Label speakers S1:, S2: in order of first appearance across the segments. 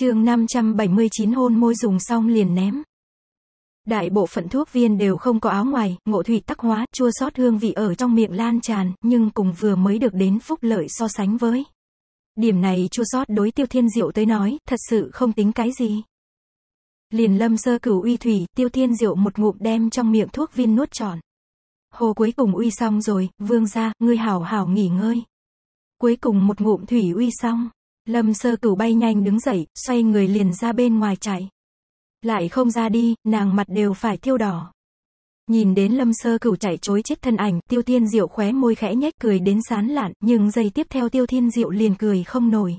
S1: chương 579
S2: hôn môi dùng xong liền ném. Đại bộ phận thuốc viên đều không có áo ngoài, ngộ thủy tắc hóa, chua sót hương vị ở trong miệng lan tràn, nhưng cùng vừa mới được đến phúc lợi so sánh với. Điểm này chua sót đối tiêu thiên diệu tới nói, thật sự không tính cái gì. Liền lâm sơ cửu uy thủy, tiêu thiên diệu một ngụm đem trong miệng thuốc viên nuốt tròn. Hồ cuối cùng uy xong rồi, vương ra, ngươi hảo hảo nghỉ ngơi. Cuối cùng một ngụm thủy uy xong. Lâm sơ cửu bay nhanh đứng dậy, xoay người liền ra bên ngoài chạy. Lại không ra đi, nàng mặt đều phải thiêu đỏ. Nhìn đến lâm sơ cửu chạy chối chết thân ảnh, tiêu thiên diệu khóe môi khẽ nhếch cười đến sán lạn, nhưng giây tiếp theo tiêu thiên diệu liền cười không nổi.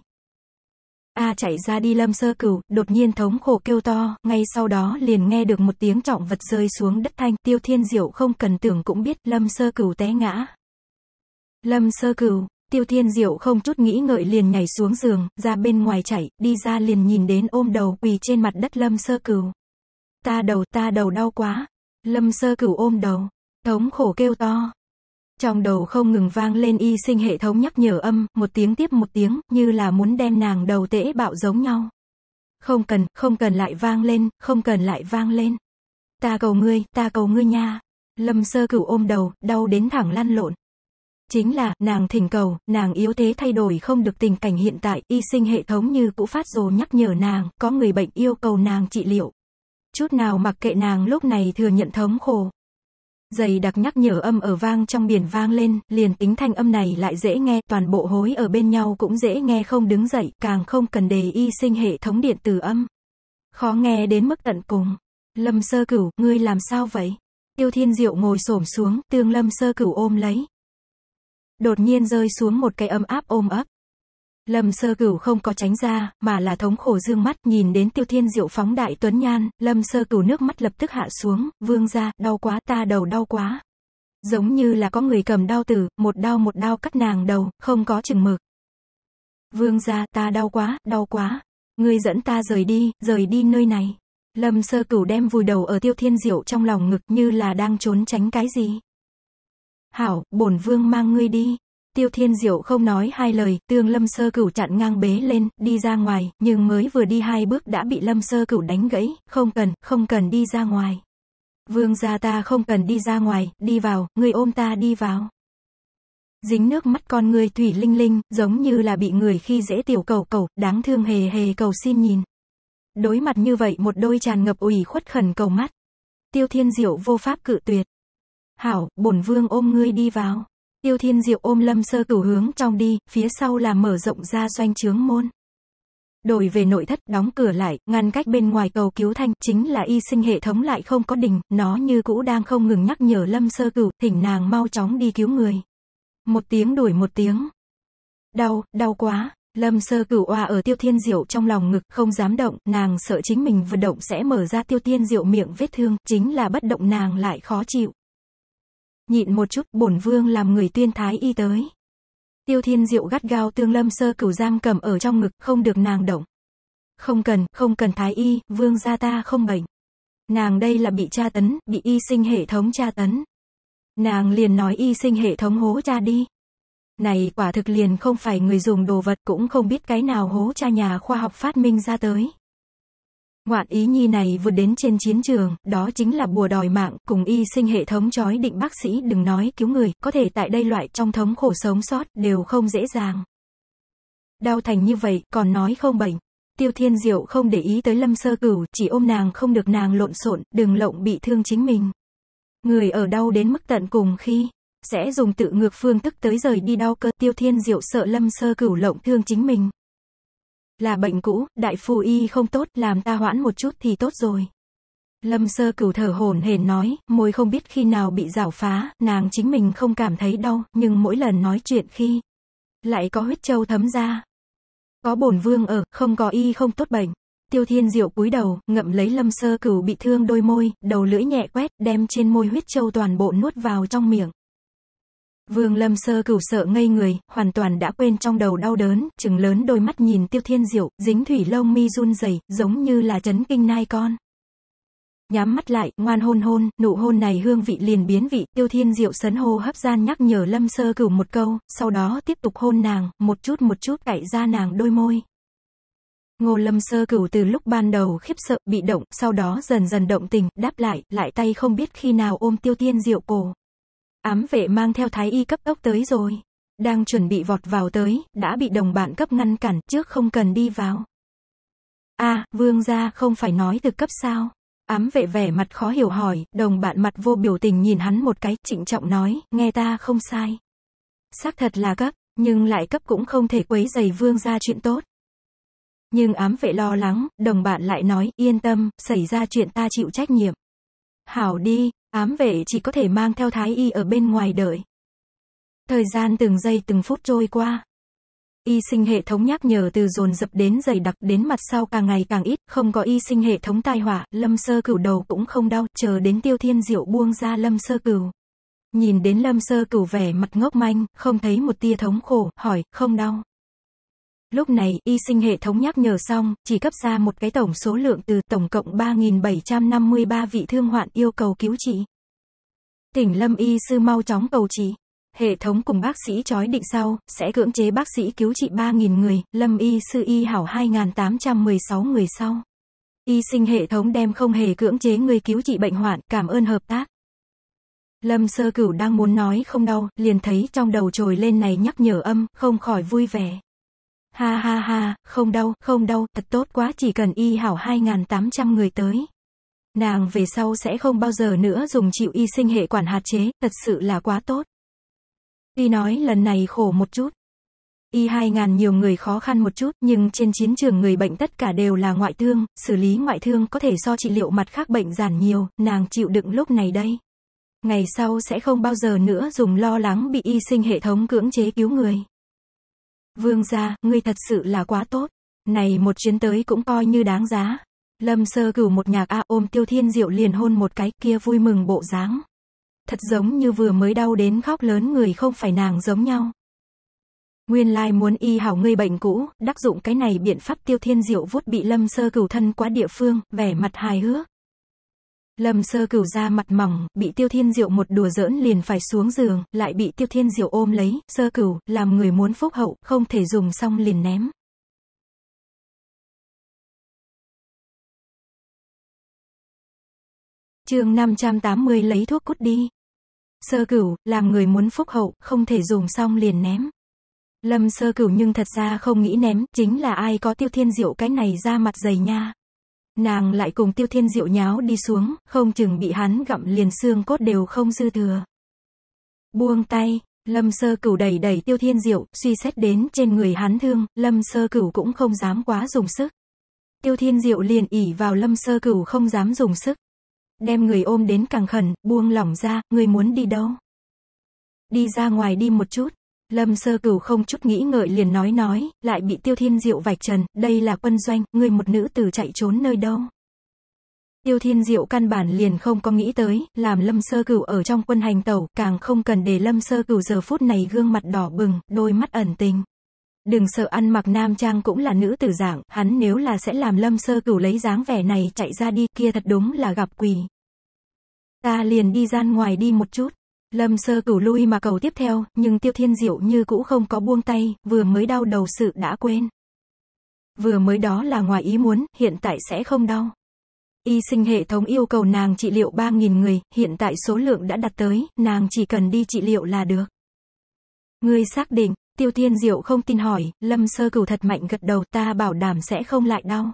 S2: A chạy ra đi lâm sơ cửu, đột nhiên thống khổ kêu to, ngay sau đó liền nghe được một tiếng trọng vật rơi xuống đất thanh, tiêu thiên diệu không cần tưởng cũng biết, lâm sơ cửu té ngã. Lâm sơ cửu, Tiêu Thiên Diệu không chút nghĩ ngợi liền nhảy xuống giường, ra bên ngoài chạy, đi ra liền nhìn đến ôm đầu quỳ trên mặt đất Lâm Sơ Cửu. Ta đầu, ta đầu đau quá. Lâm Sơ Cửu ôm đầu, thống khổ kêu to. Trong đầu không ngừng vang lên y sinh hệ thống nhắc nhở âm, một tiếng tiếp một tiếng, như là muốn đem nàng đầu tễ bạo giống nhau. Không cần, không cần lại vang lên, không cần lại vang lên. Ta cầu ngươi, ta cầu ngươi nha. Lâm Sơ Cửu ôm đầu, đau đến thẳng lăn lộn. Chính là, nàng thỉnh cầu, nàng yếu thế thay đổi không được tình cảnh hiện tại, y sinh hệ thống như cũ phát rồ nhắc nhở nàng, có người bệnh yêu cầu nàng trị liệu. Chút nào mặc kệ nàng lúc này thừa nhận thống khổ. Dày đặc nhắc nhở âm ở vang trong biển vang lên, liền tính thanh âm này lại dễ nghe, toàn bộ hối ở bên nhau cũng dễ nghe không đứng dậy, càng không cần đề y sinh hệ thống điện tử âm. Khó nghe đến mức tận cùng. Lâm sơ cửu, ngươi làm sao vậy? Tiêu thiên diệu ngồi xổm xuống, tương lâm sơ cửu ôm lấy, đột nhiên rơi xuống một cái ấm áp ôm ấp. Lâm sơ cửu không có tránh ra, mà là thống khổ dương mắt, nhìn đến tiêu thiên diệu phóng đại tuấn nhan, lâm sơ cửu nước mắt lập tức hạ xuống, vương ra, đau quá, ta đầu đau quá. Giống như là có người cầm đau tử, một đau một đau cắt nàng đầu, không có chừng mực. Vương ra, ta đau quá, đau quá. người dẫn ta rời đi, rời đi nơi này. Lâm sơ cửu đem vùi đầu ở tiêu thiên diệu trong lòng ngực như là đang trốn tránh cái gì. Hảo, bổn vương mang ngươi đi. Tiêu Thiên Diệu không nói hai lời, tương Lâm Sơ Cửu chặn ngang bế lên, đi ra ngoài, nhưng mới vừa đi hai bước đã bị Lâm Sơ Cửu đánh gãy, không cần, không cần đi ra ngoài. Vương gia ta không cần đi ra ngoài, đi vào, ngươi ôm ta đi vào. Dính nước mắt con người thủy linh linh, giống như là bị người khi dễ tiểu cầu cầu, đáng thương hề hề cầu xin nhìn. Đối mặt như vậy một đôi tràn ngập ủy khuất khẩn cầu mắt. Tiêu Thiên Diệu vô pháp cự tuyệt, Hảo, bổn vương ôm ngươi đi vào. Tiêu thiên diệu ôm lâm sơ cửu hướng trong đi, phía sau là mở rộng ra doanh trướng môn. Đổi về nội thất, đóng cửa lại, ngăn cách bên ngoài cầu cứu thanh, chính là y sinh hệ thống lại không có đình, nó như cũ đang không ngừng nhắc nhở lâm sơ cửu, thỉnh nàng mau chóng đi cứu người. Một tiếng đuổi một tiếng. Đau, đau quá. Lâm sơ cửu oa ở tiêu thiên diệu trong lòng ngực, không dám động, nàng sợ chính mình vừa động sẽ mở ra tiêu thiên diệu miệng vết thương, chính là bất động nàng lại khó chịu nhịn một chút, bổn vương làm người tuyên thái y tới. Tiêu thiên diệu gắt gao tương lâm sơ cửu giam cầm ở trong ngực, không được nàng động. Không cần, không cần thái y, vương gia ta không bệnh. Nàng đây là bị tra tấn, bị y sinh hệ thống tra tấn. Nàng liền nói y sinh hệ thống hố cha đi. Này quả thực liền không phải người dùng đồ vật cũng không biết cái nào hố cha nhà khoa học phát minh ra tới. Ngoạn ý nhi này vượt đến trên chiến trường, đó chính là bùa đòi mạng, cùng y sinh hệ thống chói định bác sĩ đừng nói cứu người, có thể tại đây loại trong thống khổ sống sót đều không dễ dàng. Đau thành như vậy, còn nói không bệnh. Tiêu Thiên Diệu không để ý tới Lâm Sơ Cửu, chỉ ôm nàng không được nàng lộn xộn, đừng lộng bị thương chính mình. Người ở đau đến mức tận cùng khi sẽ dùng tự ngược phương thức tới rời đi đau cơ. Tiêu Thiên Diệu sợ Lâm Sơ Cửu lộng thương chính mình, là bệnh cũ, đại phu y không tốt, làm ta hoãn một chút thì tốt rồi. Lâm sơ cửu thở hổn hển nói, môi không biết khi nào bị rảo phá, nàng chính mình không cảm thấy đau, nhưng mỗi lần nói chuyện khi lại có huyết châu thấm ra. Có bổn vương ở, không có y không tốt bệnh. Tiêu thiên diệu cúi đầu, ngậm lấy lâm sơ cửu bị thương đôi môi, đầu lưỡi nhẹ quét, đem trên môi huyết châu toàn bộ nuốt vào trong miệng. Vương Lâm Sơ cửu sợ ngây người, hoàn toàn đã quên trong đầu đau đớn, chừng lớn đôi mắt nhìn Tiêu Thiên Diệu, dính thủy lông mi run rẩy, giống như là chấn kinh nai con. Nhắm mắt lại, ngoan hôn hôn, nụ hôn này hương vị liền biến vị, Tiêu Thiên Diệu sấn hô hấp gian nhắc nhở Lâm Sơ cửu một câu, sau đó tiếp tục hôn nàng, một chút một chút cạy ra nàng đôi môi. Ngô Lâm Sơ Cửu từ lúc ban đầu khiếp sợ, bị động, sau đó dần dần động tình, đáp lại, lại tay không biết khi nào ôm Tiêu Thiên Diệu cổ. Ám vệ mang theo thái y cấp tốc tới rồi. Đang chuẩn bị vọt vào tới, đã bị đồng bạn cấp ngăn cản, trước không cần đi vào. a à, vương gia không phải nói từ cấp sao. Ám vệ vẻ mặt khó hiểu hỏi, đồng bạn mặt vô biểu tình nhìn hắn một cái, trịnh trọng nói, nghe ta không sai. Xác thật là cấp, nhưng lại cấp cũng không thể quấy giày vương gia chuyện tốt. Nhưng ám vệ lo lắng, đồng bạn lại nói, yên tâm, xảy ra chuyện ta chịu trách nhiệm. Hảo đi, Ám vệ chỉ có thể mang theo thái y ở bên ngoài đợi. Thời gian từng giây từng phút trôi qua. Y sinh hệ thống nhắc nhở từ dồn dập đến dày đặc đến mặt sau càng ngày càng ít, không có y sinh hệ thống tai họa, lâm sơ cửu đầu cũng không đau, chờ đến tiêu thiên diệu buông ra lâm sơ cửu. Nhìn đến lâm sơ cửu vẻ mặt ngốc manh, không thấy một tia thống khổ, hỏi, không đau. Lúc này, y sinh hệ thống nhắc nhở xong, chỉ cấp ra một cái tổng số lượng từ tổng cộng 3.753 vị thương hoạn yêu cầu cứu trị. Tỉnh Lâm Y sư mau chóng cầu trị. Hệ thống cùng bác sĩ chói định sau, sẽ cưỡng chế bác sĩ cứu trị 3.000 người, Lâm Y sư y hảo 2.816 người sau. Y sinh hệ thống đem không hề cưỡng chế người cứu trị bệnh hoạn, cảm ơn hợp tác. Lâm sơ cửu đang muốn nói không đau, liền thấy trong đầu trồi lên này nhắc nhở âm, không khỏi vui vẻ. Ha ha ha, không đâu, không đâu, thật tốt quá chỉ cần y hảo 2.800 người tới. Nàng về sau sẽ không bao giờ nữa dùng chịu y sinh hệ quản hạt chế, thật sự là quá tốt. Y nói lần này khổ một chút. Y 2.000 nhiều người khó khăn một chút nhưng trên chiến trường người bệnh tất cả đều là ngoại thương, xử lý ngoại thương có thể do trị liệu mặt khác bệnh giản nhiều, nàng chịu đựng lúc này đây. Ngày sau sẽ không bao giờ nữa dùng lo lắng bị y sinh hệ thống cưỡng chế cứu người. Vương gia, ngươi thật sự là quá tốt. Này một chuyến tới cũng coi như đáng giá. Lâm sơ cửu một nhạc a ôm tiêu thiên diệu liền hôn một cái kia vui mừng bộ dáng. Thật giống như vừa mới đau đến khóc lớn người không phải nàng giống nhau. Nguyên lai muốn y hảo ngươi bệnh cũ, đắc dụng cái này biện pháp tiêu thiên diệu vuốt bị lâm sơ cửu thân quá địa phương, vẻ mặt hài hước. Lâm sơ cửu ra mặt mỏng, bị tiêu thiên diệu một đùa giỡn liền phải xuống giường, lại bị tiêu thiên diệu ôm lấy, sơ cửu, làm người muốn phúc hậu, không thể
S1: dùng xong liền ném. chương 580 lấy thuốc cút đi.
S2: Sơ cửu, làm người muốn phúc hậu, không thể dùng xong liền ném. Lâm sơ cửu nhưng thật ra không nghĩ ném, chính là ai có tiêu thiên diệu cái này ra mặt dày nha, Nàng lại cùng tiêu thiên diệu nháo đi xuống, không chừng bị hắn gặm liền xương cốt đều không dư thừa. Buông tay, lâm sơ cửu đẩy đẩy tiêu thiên diệu, suy xét đến trên người hắn thương, lâm sơ cửu cũng không dám quá dùng sức. Tiêu thiên diệu liền ỉ vào lâm sơ cửu không dám dùng sức. Đem người ôm đến càng khẩn, buông lỏng ra, người muốn đi đâu? Đi ra ngoài đi một chút. Lâm sơ cửu không chút nghĩ ngợi liền nói nói, lại bị tiêu thiên diệu vạch trần, đây là quân doanh, người một nữ tử chạy trốn nơi đâu. Tiêu thiên diệu căn bản liền không có nghĩ tới, làm lâm sơ cửu ở trong quân hành tàu càng không cần để lâm sơ cửu giờ phút này gương mặt đỏ bừng, đôi mắt ẩn tình. Đừng sợ ăn mặc nam trang cũng là nữ tử dạng, hắn nếu là sẽ làm lâm sơ cửu lấy dáng vẻ này chạy ra đi, kia thật đúng là gặp quỷ. Ta liền đi gian ngoài đi một chút. Lâm sơ cửu lui mà cầu tiếp theo, nhưng tiêu thiên diệu như cũ không có buông tay, vừa mới đau đầu sự đã quên. Vừa mới đó là ngoài ý muốn, hiện tại sẽ không đau. Y sinh hệ thống yêu cầu nàng trị liệu 3.000 người, hiện tại số lượng đã đặt tới, nàng chỉ cần đi trị liệu là được. Người xác định, tiêu thiên diệu không tin hỏi, lâm sơ cửu thật mạnh gật đầu ta bảo đảm sẽ không lại đau.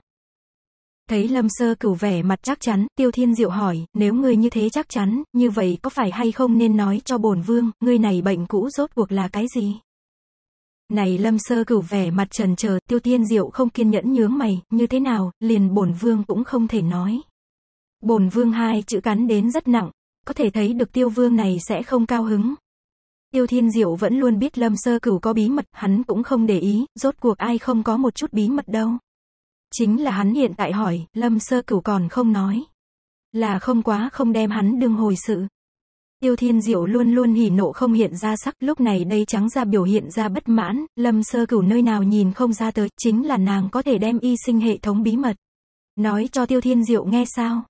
S2: Thấy Lâm Sơ Cửu vẻ mặt chắc chắn, Tiêu Thiên Diệu hỏi, nếu ngươi như thế chắc chắn, như vậy có phải hay không nên nói cho bổn vương, ngươi này bệnh cũ rốt cuộc là cái gì? Này Lâm Sơ Cửu vẻ mặt trần chờ, Tiêu Thiên Diệu không kiên nhẫn nhướng mày, như thế nào, liền bổn vương cũng không thể nói. Bổn vương hai chữ cắn đến rất nặng, có thể thấy được Tiêu Vương này sẽ không cao hứng, Tiêu Thiên Diệu vẫn luôn biết Lâm Sơ Cửu có bí mật, hắn cũng không để ý, rốt cuộc ai không có một chút bí mật đâu. Chính là hắn hiện tại hỏi, lâm sơ cửu còn không nói. Là không quá không đem hắn đương hồi sự. Tiêu thiên diệu luôn luôn hỉ nộ không hiện ra sắc lúc này đây trắng ra biểu hiện ra bất mãn, lâm sơ cửu nơi nào nhìn không ra tới, chính là nàng có thể đem y sinh hệ thống bí mật. Nói cho tiêu thiên diệu nghe sao?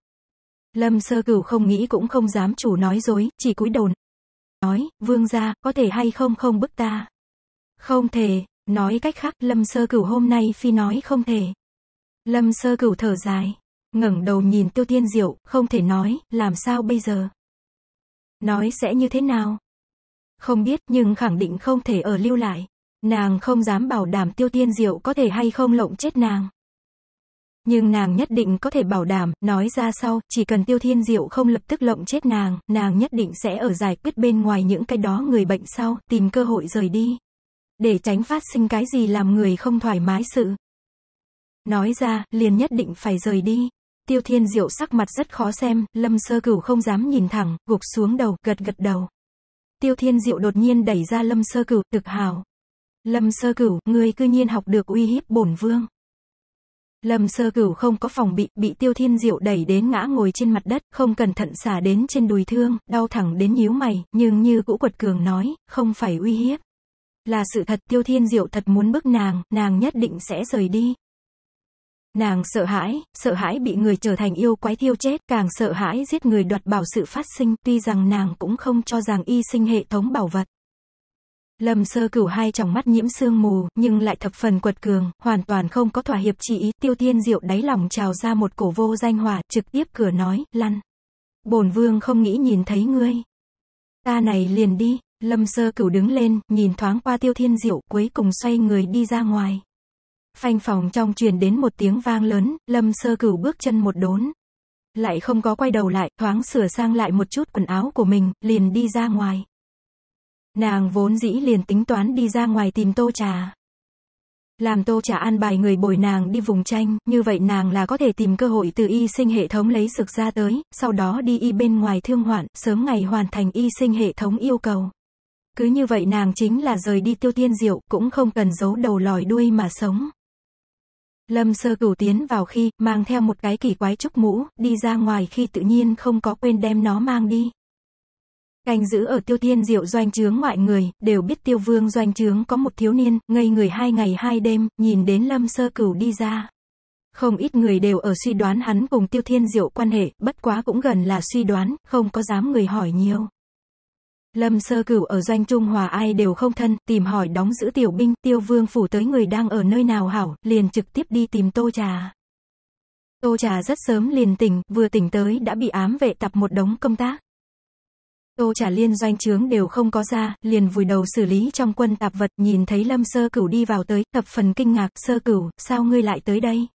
S2: Lâm sơ cửu không nghĩ cũng không dám chủ nói dối, chỉ cúi đầu nói, vương gia, có thể hay không không bức ta. Không thể, nói cách khác, lâm sơ cửu hôm nay phi nói không thể. Lâm sơ cửu thở dài, ngẩng đầu nhìn tiêu tiên diệu, không thể nói, làm sao bây giờ? Nói sẽ như thế nào? Không biết nhưng khẳng định không thể ở lưu lại. Nàng không dám bảo đảm tiêu tiên diệu có thể hay không lộng chết nàng. Nhưng nàng nhất định có thể bảo đảm, nói ra sau, chỉ cần tiêu thiên diệu không lập tức lộng chết nàng, nàng nhất định sẽ ở giải quyết bên ngoài những cái đó người bệnh sau, tìm cơ hội rời đi. Để tránh phát sinh cái gì làm người không thoải mái sự. Nói ra, liền nhất định phải rời đi. Tiêu thiên diệu sắc mặt rất khó xem, lâm sơ cửu không dám nhìn thẳng, gục xuống đầu, gật gật đầu. Tiêu thiên diệu đột nhiên đẩy ra lâm sơ cửu, thực hào. Lâm sơ cửu, người cư nhiên học được uy hiếp bổn vương. Lâm sơ cửu không có phòng bị, bị tiêu thiên diệu đẩy đến ngã ngồi trên mặt đất, không cẩn thận xả đến trên đùi thương, đau thẳng đến nhíu mày, nhưng như cũ quật cường nói, không phải uy hiếp. Là sự thật tiêu thiên diệu thật muốn bức nàng, nàng nhất định sẽ rời đi. Nàng sợ hãi, sợ hãi bị người trở thành yêu quái thiêu chết, càng sợ hãi giết người đoạt bảo sự phát sinh, tuy rằng nàng cũng không cho rằng y sinh hệ thống bảo vật. Lâm sơ cửu hai trong mắt nhiễm sương mù, nhưng lại thập phần quật cường, hoàn toàn không có thỏa hiệp chi ý, tiêu thiên diệu đáy lòng trào ra một cổ vô danh hỏa, trực tiếp cửa nói, lăn. Bổn vương không nghĩ nhìn thấy ngươi. Ta này liền đi, lâm sơ cửu đứng lên, nhìn thoáng qua tiêu thiên diệu, cuối cùng xoay người đi ra ngoài. Phanh phòng trong truyền đến một tiếng vang lớn, Lâm Sơ Cửu bước chân một đốn. Lại không có quay đầu lại, thoáng sửa sang lại một chút quần áo của mình, liền đi ra ngoài. Nàng vốn dĩ liền tính toán đi ra ngoài tìm tô trà. Làm tô trà an bài người bồi nàng đi vùng tranh, như vậy nàng là có thể tìm cơ hội từ y sinh hệ thống lấy dược ra tới, sau đó đi y bên ngoài thương hoạn, sớm ngày hoàn thành y sinh hệ thống yêu cầu. Cứ như vậy nàng chính là rời đi tiêu tiên diệu, cũng không cần giấu đầu lòi đuôi mà sống. Lâm sơ cửu tiến vào khi, mang theo một cái kỳ quái trúc mũ, đi ra ngoài khi tự nhiên không có quên đem nó mang đi. Canh giữ ở tiêu thiên diệu doanh trướng ngoại người, đều biết tiêu vương doanh trướng có một thiếu niên, ngây người hai ngày hai đêm, nhìn đến lâm sơ cửu đi ra. Không ít người đều ở suy đoán hắn cùng tiêu thiên diệu quan hệ, bất quá cũng gần là suy đoán, không có dám người hỏi nhiều. Lâm sơ cửu ở doanh Trung Hòa ai đều không thân, tìm hỏi đóng giữ tiểu binh, tiêu vương phủ tới người đang ở nơi nào hảo, liền trực tiếp đi tìm tô trà. Tô trà rất sớm liền tỉnh, vừa tỉnh tới đã bị ám vệ tập một đống công tác. Tô trà liên doanh trướng đều không có ra, liền vùi đầu xử lý trong quân tạp vật, nhìn thấy Lâm Sơ Cửu đi vào tới, thập phần kinh ngạc, Sơ Cửu, sao ngươi lại tới đây?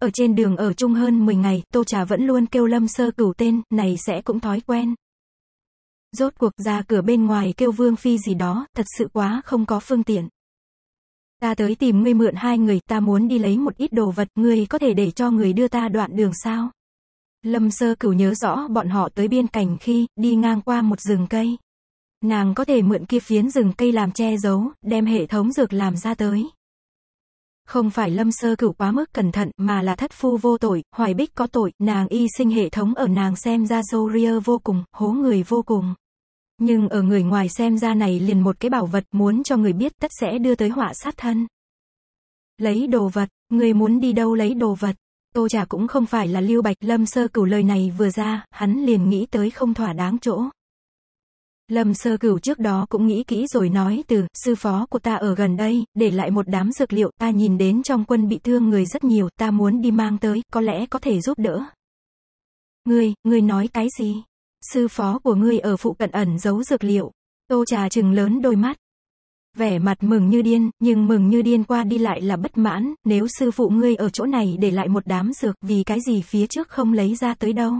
S2: Ở trên đường ở chung hơn 10 ngày, Tô Trà vẫn luôn kêu Lâm Sơ Cửu tên, này sẽ cũng thói quen. Rốt cuộc ra cửa bên ngoài kêu Vương Phi gì đó, thật sự quá không có phương tiện. Ta tới tìm ngươi mượn hai người, ta muốn đi lấy một ít đồ vật, ngươi có thể để cho người đưa ta đoạn đường sao? Lâm sơ cửu nhớ rõ bọn họ tới biên cảnh khi, đi ngang qua một rừng cây. Nàng có thể mượn kia phiến rừng cây làm che giấu, đem hệ thống dược làm ra tới. Không phải lâm sơ cửu quá mức cẩn thận, mà là thất phu vô tội, hoài bích có tội, nàng y sinh hệ thống ở nàng xem ra dâu vô cùng, hố người vô cùng. Nhưng ở người ngoài xem ra này liền một cái bảo vật muốn cho người biết tất sẽ đưa tới họa sát thân. Lấy đồ vật, người muốn đi đâu lấy đồ vật. Tô Trà cũng không phải là Lưu Bạch Lâm Sơ Cửu lời này vừa ra, hắn liền nghĩ tới không thỏa đáng chỗ. Lâm Sơ Cửu trước đó cũng nghĩ kỹ rồi nói từ, sư phó của ta ở gần đây, để lại một đám dược liệu, ta nhìn đến trong quân bị thương người rất nhiều, ta muốn đi mang tới, có lẽ có thể giúp đỡ. người người nói cái gì? sư phó của ngươi ở phụ cận ẩn giấu dược liệu. Tô trà chừng lớn đôi mắt. Vẻ mặt mừng như điên, nhưng mừng như điên qua đi lại là bất mãn, nếu sư phụ ngươi ở chỗ này để lại một đám dược vì cái gì phía trước không lấy ra tới đâu.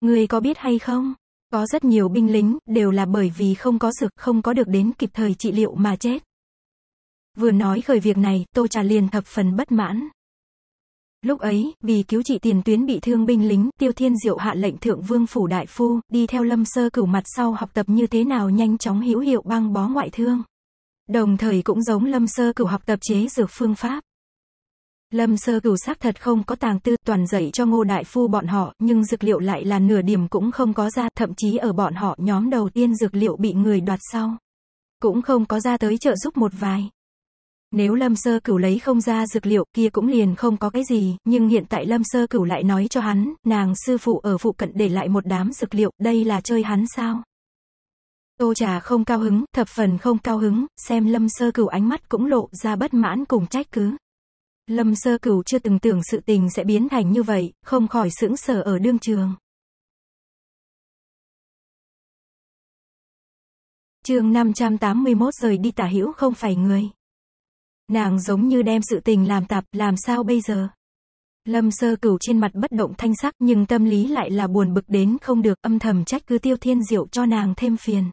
S2: Ngươi có biết hay không? Có rất nhiều binh lính, đều là bởi vì không có dược không có được đến kịp thời trị liệu mà chết. Vừa nói khởi việc này, Tô Trà liền thập phần bất mãn. Lúc ấy, vì cứu trị tiền tuyến bị thương binh lính, Tiêu Thiên Diệu hạ lệnh Thượng Vương Phủ Đại Phu, đi theo lâm sơ cửu mặt sau học tập như thế nào nhanh chóng hữu hiệu băng bó ngoại thương. Đồng thời cũng giống lâm sơ cửu học tập chế dược phương pháp. Lâm sơ cửu xác thật không có tàng tư toàn dạy cho ngô đại phu bọn họ, nhưng dược liệu lại là nửa điểm cũng không có ra, thậm chí ở bọn họ nhóm đầu tiên dược liệu bị người đoạt sau. Cũng không có ra tới trợ giúp một vài. Nếu Lâm Sơ Cửu lấy không ra dược liệu, kia cũng liền không có cái gì, nhưng hiện tại Lâm Sơ Cửu lại nói cho hắn, nàng sư phụ ở phụ cận để lại một đám dược liệu, đây là chơi hắn sao? Tô trà không cao hứng, thập phần không cao hứng, xem Lâm Sơ Cửu ánh mắt cũng lộ ra bất mãn cùng trách cứ. Lâm Sơ Cửu chưa từng tưởng sự tình sẽ biến thành như vậy, không khỏi
S1: sững sờ ở đương trường.
S2: Chương 581 rời đi tả hữu không phải người. Nàng giống như đem sự tình làm tạp, làm sao bây giờ? Lâm sơ cửu trên mặt bất động thanh sắc nhưng tâm lý lại là buồn bực đến không được âm thầm trách cứ tiêu thiên diệu cho nàng thêm phiền.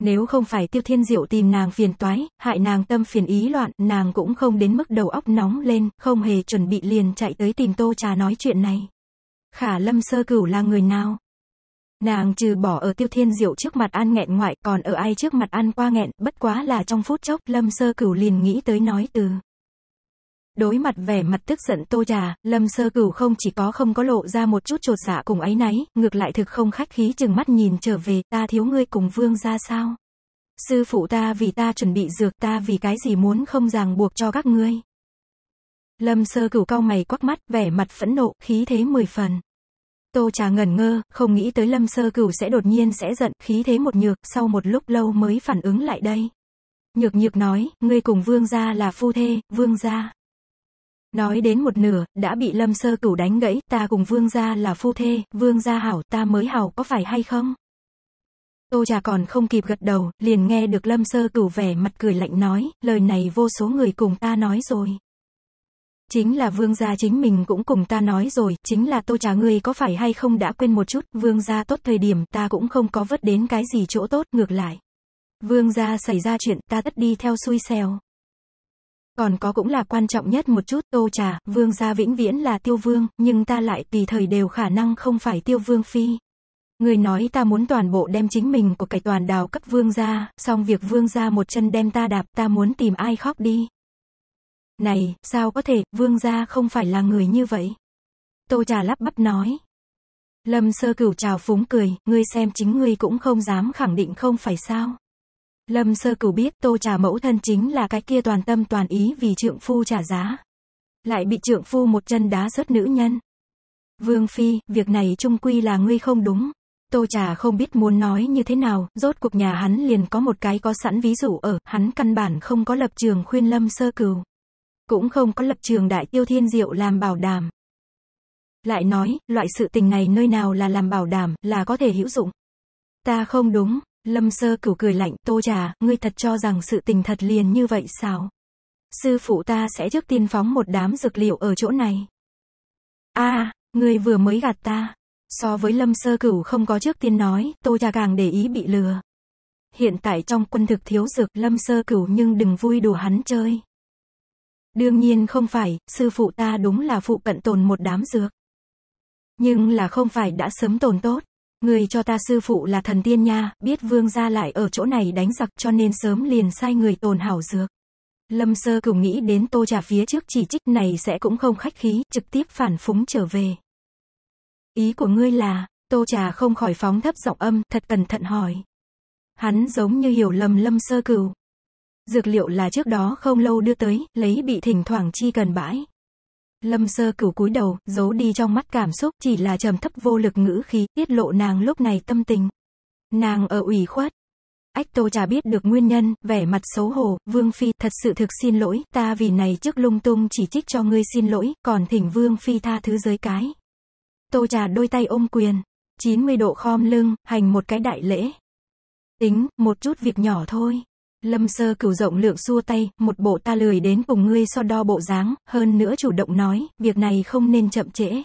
S2: Nếu không phải tiêu thiên diệu tìm nàng phiền toái, hại nàng tâm phiền ý loạn, nàng cũng không đến mức đầu óc nóng lên, không hề chuẩn bị liền chạy tới tìm tô trà nói chuyện này. Khả lâm sơ cửu là người nào? Nàng trừ bỏ ở tiêu thiên diệu trước mặt an nghẹn ngoại, còn ở ai trước mặt an qua nghẹn, bất quá là trong phút chốc, lâm sơ cửu liền nghĩ tới nói từ. Đối mặt vẻ mặt tức giận tô trà, lâm sơ cửu không chỉ có không có lộ ra một chút trột xạ dạ cùng ấy náy, ngược lại thực không khách khí chừng mắt nhìn trở về, ta thiếu ngươi cùng vương ra sao. Sư phụ ta vì ta chuẩn bị dược ta vì cái gì muốn không ràng buộc cho các ngươi. Lâm sơ cửu cau mày quắc mắt, vẻ mặt phẫn nộ, khí thế mười phần. Tô Trà ngẩn ngơ, không nghĩ tới Lâm Sơ Cửu sẽ đột nhiên sẽ giận, khí thế một nhược, sau một lúc lâu mới phản ứng lại đây. Nhược nhược nói, ngươi cùng vương gia là phu thê, vương gia. Nói đến một nửa, đã bị Lâm Sơ Cửu đánh gãy, ta cùng vương gia là phu thê, vương gia hảo, ta mới hảo, có phải hay không? Tô Trà còn không kịp gật đầu, liền nghe được Lâm Sơ Cửu vẻ mặt cười lạnh nói, lời này vô số người cùng ta nói rồi. Chính là vương gia chính mình cũng cùng ta nói rồi, chính là tô trà ngươi có phải hay không đã quên một chút, vương gia tốt thời điểm ta cũng không có vất đến cái gì chỗ tốt, ngược lại. Vương gia xảy ra chuyện ta tất đi theo xui xèo. Còn có cũng là quan trọng nhất một chút, tô trà, vương gia vĩnh viễn là tiêu vương, nhưng ta lại tùy thời đều khả năng không phải tiêu vương phi. Người nói ta muốn toàn bộ đem chính mình của cải toàn đào cấp vương gia, xong việc vương gia một chân đem ta đạp ta muốn tìm ai khóc đi. Này, sao có thể, vương gia không phải là người như vậy. Tô trà lắp bắp nói. Lâm sơ cửu chào phúng cười, ngươi xem chính ngươi cũng không dám khẳng định không phải sao. Lâm sơ cửu biết tô trà mẫu thân chính là cái kia toàn tâm toàn ý vì trượng phu trả giá. Lại bị trượng phu một chân đá rớt nữ nhân. Vương Phi, việc này trung quy là ngươi không đúng. Tô trà không biết muốn nói như thế nào, rốt cuộc nhà hắn liền có một cái có sẵn ví dụ ở, hắn căn bản không có lập trường khuyên lâm sơ cửu cũng không có lập trường đại tiêu thiên diệu làm bảo đảm. Lại nói, loại sự tình này nơi nào là làm bảo đảm, là có thể hữu dụng. Ta không đúng, lâm sơ cửu cười lạnh, tô trà, ngươi thật cho rằng sự tình thật liền như vậy sao? Sư phụ ta sẽ trước tiên phóng một đám dược liệu ở chỗ này. a ngươi vừa mới gạt ta. So với lâm sơ cửu không có trước tiên nói, tô trà càng để ý bị lừa. Hiện tại trong quân thực thiếu dược lâm sơ cửu nhưng đừng vui đùa hắn chơi. Đương nhiên không phải, sư phụ ta đúng là phụ cận tồn một đám dược. Nhưng là không phải đã sớm tồn tốt. Người cho ta sư phụ là thần tiên nha, biết vương gia lại ở chỗ này đánh giặc cho nên sớm liền sai người tồn hảo dược. Lâm sơ cửu nghĩ đến tô trà phía trước chỉ trích này sẽ cũng không khách khí, trực tiếp phản phúng trở về. Ý của ngươi là, tô trà không khỏi phóng thấp giọng âm, thật cẩn thận hỏi. Hắn giống như hiểu lầm lâm sơ cửu, dược liệu là trước đó không lâu đưa tới, lấy bị thỉnh thoảng chi cần bãi. Lâm sơ cửu cúi đầu, giấu đi trong mắt cảm xúc, chỉ là trầm thấp vô lực ngữ khí, tiết lộ nàng lúc này tâm tình. Nàng ở ủy khuất. Ách tô chả biết được nguyên nhân, vẻ mặt xấu hổ, Vương Phi thật sự thực xin lỗi, ta vì này trước lung tung chỉ trích cho ngươi xin lỗi, còn thỉnh Vương Phi tha thứ giới cái. Tô trà đôi tay ôm quyền, 90 độ khom lưng, hành một cái đại lễ. Tính, một chút việc nhỏ thôi. Lâm sơ cửu rộng lượng xua tay, một bộ ta lười đến cùng ngươi so đo bộ dáng, hơn nữa chủ động nói, việc này không nên chậm trễ.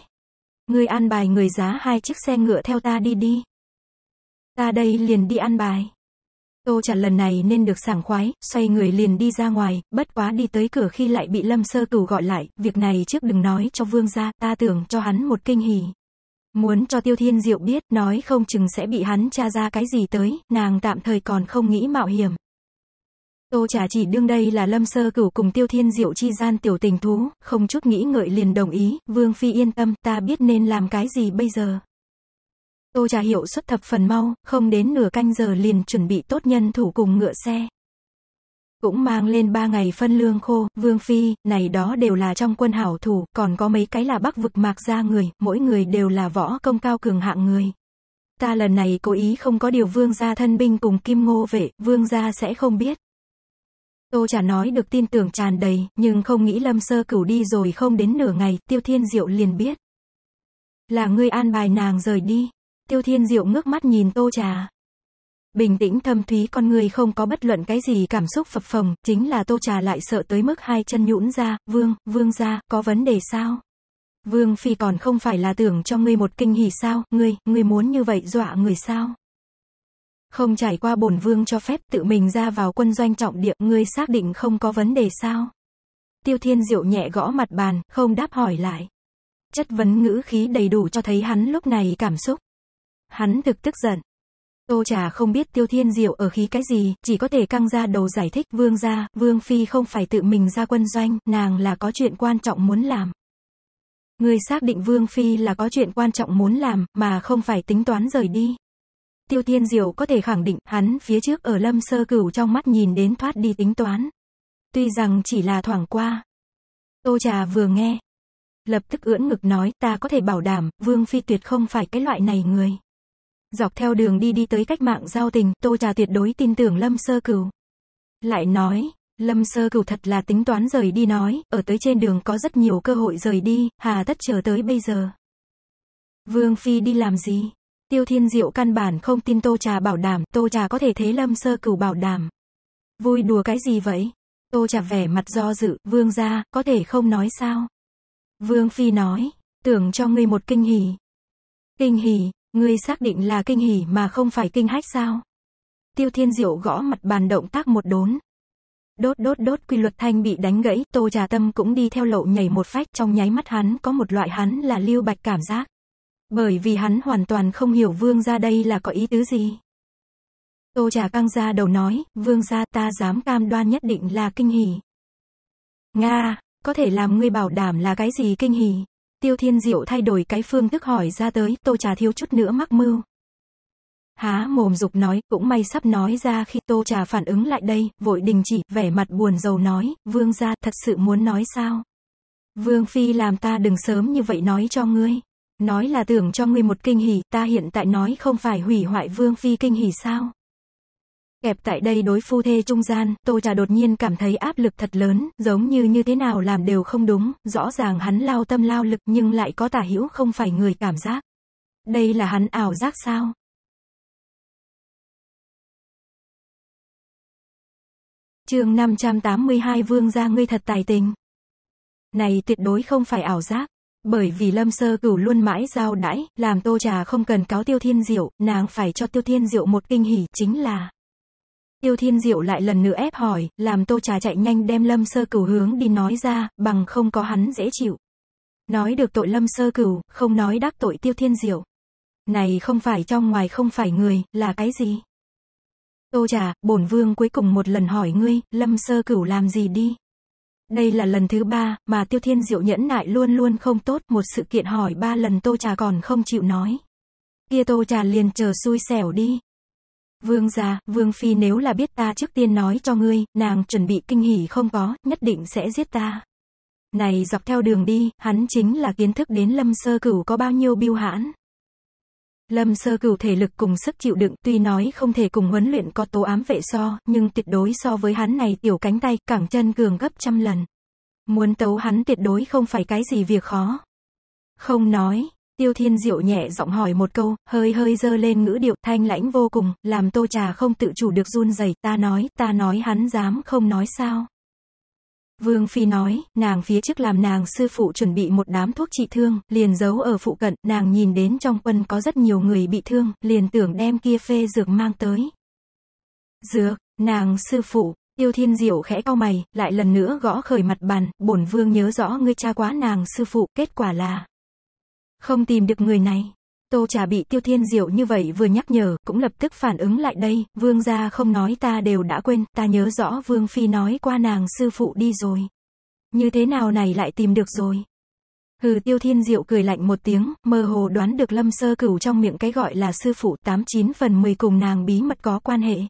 S2: Ngươi an bài người giá hai chiếc xe ngựa theo ta đi đi. Ta đây liền đi an bài. Tô chặt lần này nên được sảng khoái, xoay người liền đi ra ngoài, bất quá đi tới cửa khi lại bị lâm sơ cửu gọi lại, việc này trước đừng nói cho vương gia, ta tưởng cho hắn một kinh hỉ. Muốn cho tiêu thiên diệu biết, nói không chừng sẽ bị hắn tra ra cái gì tới, nàng tạm thời còn không nghĩ mạo hiểm. Tô Trà chỉ đương đây là lâm sơ cửu cùng tiêu thiên diệu chi gian tiểu tình thú, không chút nghĩ ngợi liền đồng ý, Vương Phi yên tâm, ta biết nên làm cái gì bây giờ. Tô Trà hiệu xuất thập phần mau, không đến nửa canh giờ liền chuẩn bị tốt nhân thủ cùng ngựa xe. Cũng mang lên ba ngày phân lương khô, Vương Phi, này đó đều là trong quân hảo thủ, còn có mấy cái là bắc vực mạc ra người, mỗi người đều là võ công cao cường hạng người. Ta lần này cố ý không có điều vương gia thân binh cùng kim ngô vệ, vương gia sẽ không biết. Tô chả nói được tin tưởng tràn đầy, nhưng không nghĩ lâm sơ cửu đi rồi không đến nửa ngày, tiêu thiên diệu liền biết. Là ngươi an bài nàng rời đi. Tiêu thiên diệu ngước mắt nhìn tô trà. Bình tĩnh thâm thúy con người không có bất luận cái gì cảm xúc phập phồng, chính là tô trà lại sợ tới mức hai chân nhũn ra, vương, vương ra, có vấn đề sao? Vương phi còn không phải là tưởng cho ngươi một kinh hỉ sao, ngươi, ngươi muốn như vậy dọa người sao? Không trải qua bổn vương cho phép tự mình ra vào quân doanh trọng địa, ngươi xác định không có vấn đề sao? Tiêu Thiên Diệu nhẹ gõ mặt bàn, không đáp hỏi lại. Chất vấn ngữ khí đầy đủ cho thấy hắn lúc này cảm xúc. Hắn thực tức giận. Tô trà không biết Tiêu Thiên Diệu ở khí cái gì, chỉ có thể căng ra đầu giải thích vương gia, vương phi không phải tự mình ra quân doanh, nàng là có chuyện quan trọng muốn làm. Người xác định vương phi là có chuyện quan trọng muốn làm, mà không phải tính toán rời đi. Tiêu Thiên Diệu có thể khẳng định, hắn phía trước ở lâm sơ cửu trong mắt nhìn đến thoát đi tính toán. Tuy rằng chỉ là thoảng qua. Tô trà vừa nghe. Lập tức ưỡn ngực nói, ta có thể bảo đảm, Vương Phi tuyệt không phải cái loại này người. Dọc theo đường đi đi tới cách mạng giao tình, Tô trà tuyệt đối tin tưởng lâm sơ cửu. Lại nói, Lâm sơ cửu thật là tính toán rời đi nói, ở tới trên đường có rất nhiều cơ hội rời đi, hà tất chờ tới bây giờ. Vương Phi đi làm gì? Tiêu Thiên Diệu căn bản không tin Tô Trà bảo đảm, Tô Trà có thể thế lâm sơ cửu bảo đảm. Vui đùa cái gì vậy? Tô Trà vẻ mặt do dự, vương ra, có thể không nói sao? Vương Phi nói, tưởng cho ngươi một kinh hỉ. Kinh hỉ, ngươi xác định là kinh hỉ mà không phải kinh hách sao? Tiêu Thiên Diệu gõ mặt bàn động tác một đốn. Đốt đốt đốt quy luật thanh bị đánh gãy, Tô Trà Tâm cũng đi theo lộ nhảy một phách trong nháy mắt hắn có một loại hắn là lưu bạch cảm giác. Bởi vì hắn hoàn toàn không hiểu vương gia đây là có ý tứ gì. Tô trà căng ra đầu nói, vương gia ta dám cam đoan nhất định là kinh hỉ. Nga, có thể làm ngươi bảo đảm là cái gì kinh hỉ. Tiêu thiên diệu thay đổi cái phương thức hỏi ra tới, tô trà thiếu chút nữa mắc mưu. Há mồm dục nói, cũng may sắp nói ra khi tô trà phản ứng lại đây, vội đình chỉ, vẻ mặt buồn rầu nói, vương gia thật sự muốn nói sao? Vương Phi làm ta đừng sớm như vậy nói cho ngươi. Nói là tưởng cho ngươi một kinh hỉ, ta hiện tại nói không phải hủy hoại vương phi kinh hỉ sao? Kẹp tại đây đối phu thê trung gian, Tô Trà đột nhiên cảm thấy áp lực thật lớn, giống như như thế nào làm đều không đúng, rõ ràng hắn lao tâm lao lực nhưng lại có tả hữu không phải người cảm giác. Đây là hắn ảo giác sao?
S1: chương 582 Vương gia ngươi thật tài
S2: tình. Này tuyệt đối không phải ảo giác. Bởi vì Lâm Sơ Cửu luôn mãi giao đãi, làm tô trà không cần cáo Tiêu Thiên Diệu, nàng phải cho Tiêu Thiên Diệu một kinh hỉ chính là. Tiêu Thiên Diệu lại lần nữa ép hỏi, làm tô trà chạy nhanh đem Lâm Sơ Cửu hướng đi nói ra, bằng không có hắn dễ chịu. Nói được tội Lâm Sơ Cửu, không nói đắc tội Tiêu Thiên Diệu. Này không phải trong ngoài không phải người, là cái gì? Tô trà, bổn vương cuối cùng một lần hỏi ngươi, Lâm Sơ Cửu làm gì đi? Đây là lần thứ ba mà Tiêu Thiên Diệu nhẫn nại luôn luôn không tốt một sự kiện hỏi ba lần tô trà còn không chịu nói. Kia tô trà liền chờ xui xẻo đi. Vương gia, Vương Phi nếu là biết ta trước tiên nói cho ngươi, nàng chuẩn bị kinh hỉ không có, nhất định sẽ giết ta. Này dọc theo đường đi, hắn chính là kiến thức đến lâm sơ cửu có bao nhiêu biêu hãn. Lâm sơ cửu thể lực cùng sức chịu đựng tuy nói không thể cùng huấn luyện có tố ám vệ so, nhưng tuyệt đối so với hắn này tiểu cánh tay, cẳng chân cường gấp trăm lần. Muốn tấu hắn tuyệt đối không phải cái gì việc khó. Không nói, tiêu thiên diệu nhẹ giọng hỏi một câu, hơi hơi dơ lên ngữ điệu thanh lãnh vô cùng, làm tô trà không tự chủ được run rẩy ta nói, ta nói hắn dám không nói sao. Vương Phi nói, nàng phía trước làm nàng sư phụ chuẩn bị một đám thuốc trị thương, liền giấu ở phụ cận, nàng nhìn đến trong quân có rất nhiều người bị thương, liền tưởng đem kia phê dược mang tới. Dược, nàng sư phụ, tiêu thiên diệu khẽ cau mày, lại lần nữa gõ khởi mặt bàn, bổn vương nhớ rõ ngươi cha quá nàng sư phụ, kết quả là không tìm được người này. Tô Trà bị Tiêu Thiên Diệu như vậy vừa nhắc nhở, cũng lập tức phản ứng lại đây, vương gia không nói ta đều đã quên, ta nhớ rõ vương phi nói qua nàng sư phụ đi rồi. Như thế nào này lại tìm được rồi? Hừ Tiêu Thiên Diệu cười lạnh một tiếng, mơ hồ đoán được lâm sơ cửu trong miệng cái gọi là sư phụ 89 phần 10 cùng nàng bí mật có quan hệ.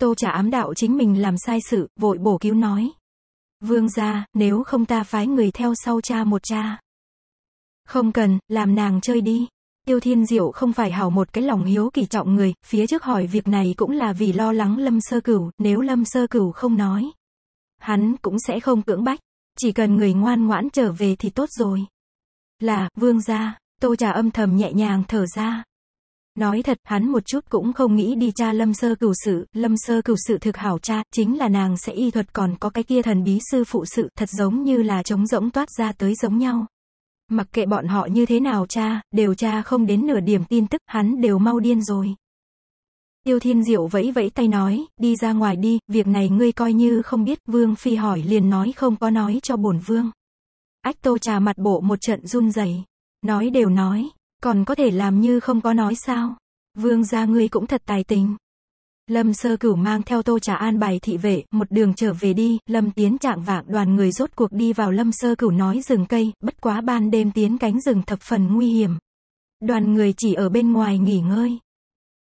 S2: Tô Trà ám đạo chính mình làm sai sự, vội bổ cứu nói. Vương gia, nếu không ta phái người theo sau cha một cha. Không cần, làm nàng chơi đi. Tiêu Thiên Diệu không phải hào một cái lòng hiếu kỳ trọng người, phía trước hỏi việc này cũng là vì lo lắng Lâm Sơ Cửu, nếu Lâm Sơ Cửu không nói, hắn cũng sẽ không cưỡng bách, chỉ cần người ngoan ngoãn trở về thì tốt rồi. Là, vương gia, tô trà âm thầm nhẹ nhàng thở ra. Nói thật, hắn một chút cũng không nghĩ đi cha lâm sơ cửu sự, lâm sơ cửu sự thực hảo cha, chính là nàng sẽ y thuật còn có cái kia thần bí sư phụ sự, thật giống như là trống rỗng toát ra tới giống nhau. Mặc kệ bọn họ như thế nào cha, đều cha không đến nửa điểm tin tức, hắn đều mau điên rồi. Tiêu Thiên Diệu vẫy vẫy tay nói, đi ra ngoài đi, việc này ngươi coi như không biết, Vương Phi hỏi liền nói không có nói cho bổn Vương. Ách Tô trà mặt bộ một trận run rẩy nói đều nói, còn có thể làm như không có nói sao. Vương gia ngươi cũng thật tài tình. Lâm Sơ Cửu mang theo Tô Trà An bài thị vệ, một đường trở về đi, Lâm Tiến trạng vạng đoàn người rốt cuộc đi vào Lâm Sơ Cửu nói rừng cây, bất quá ban đêm tiến cánh rừng thập phần nguy hiểm. Đoàn người chỉ ở bên ngoài nghỉ ngơi.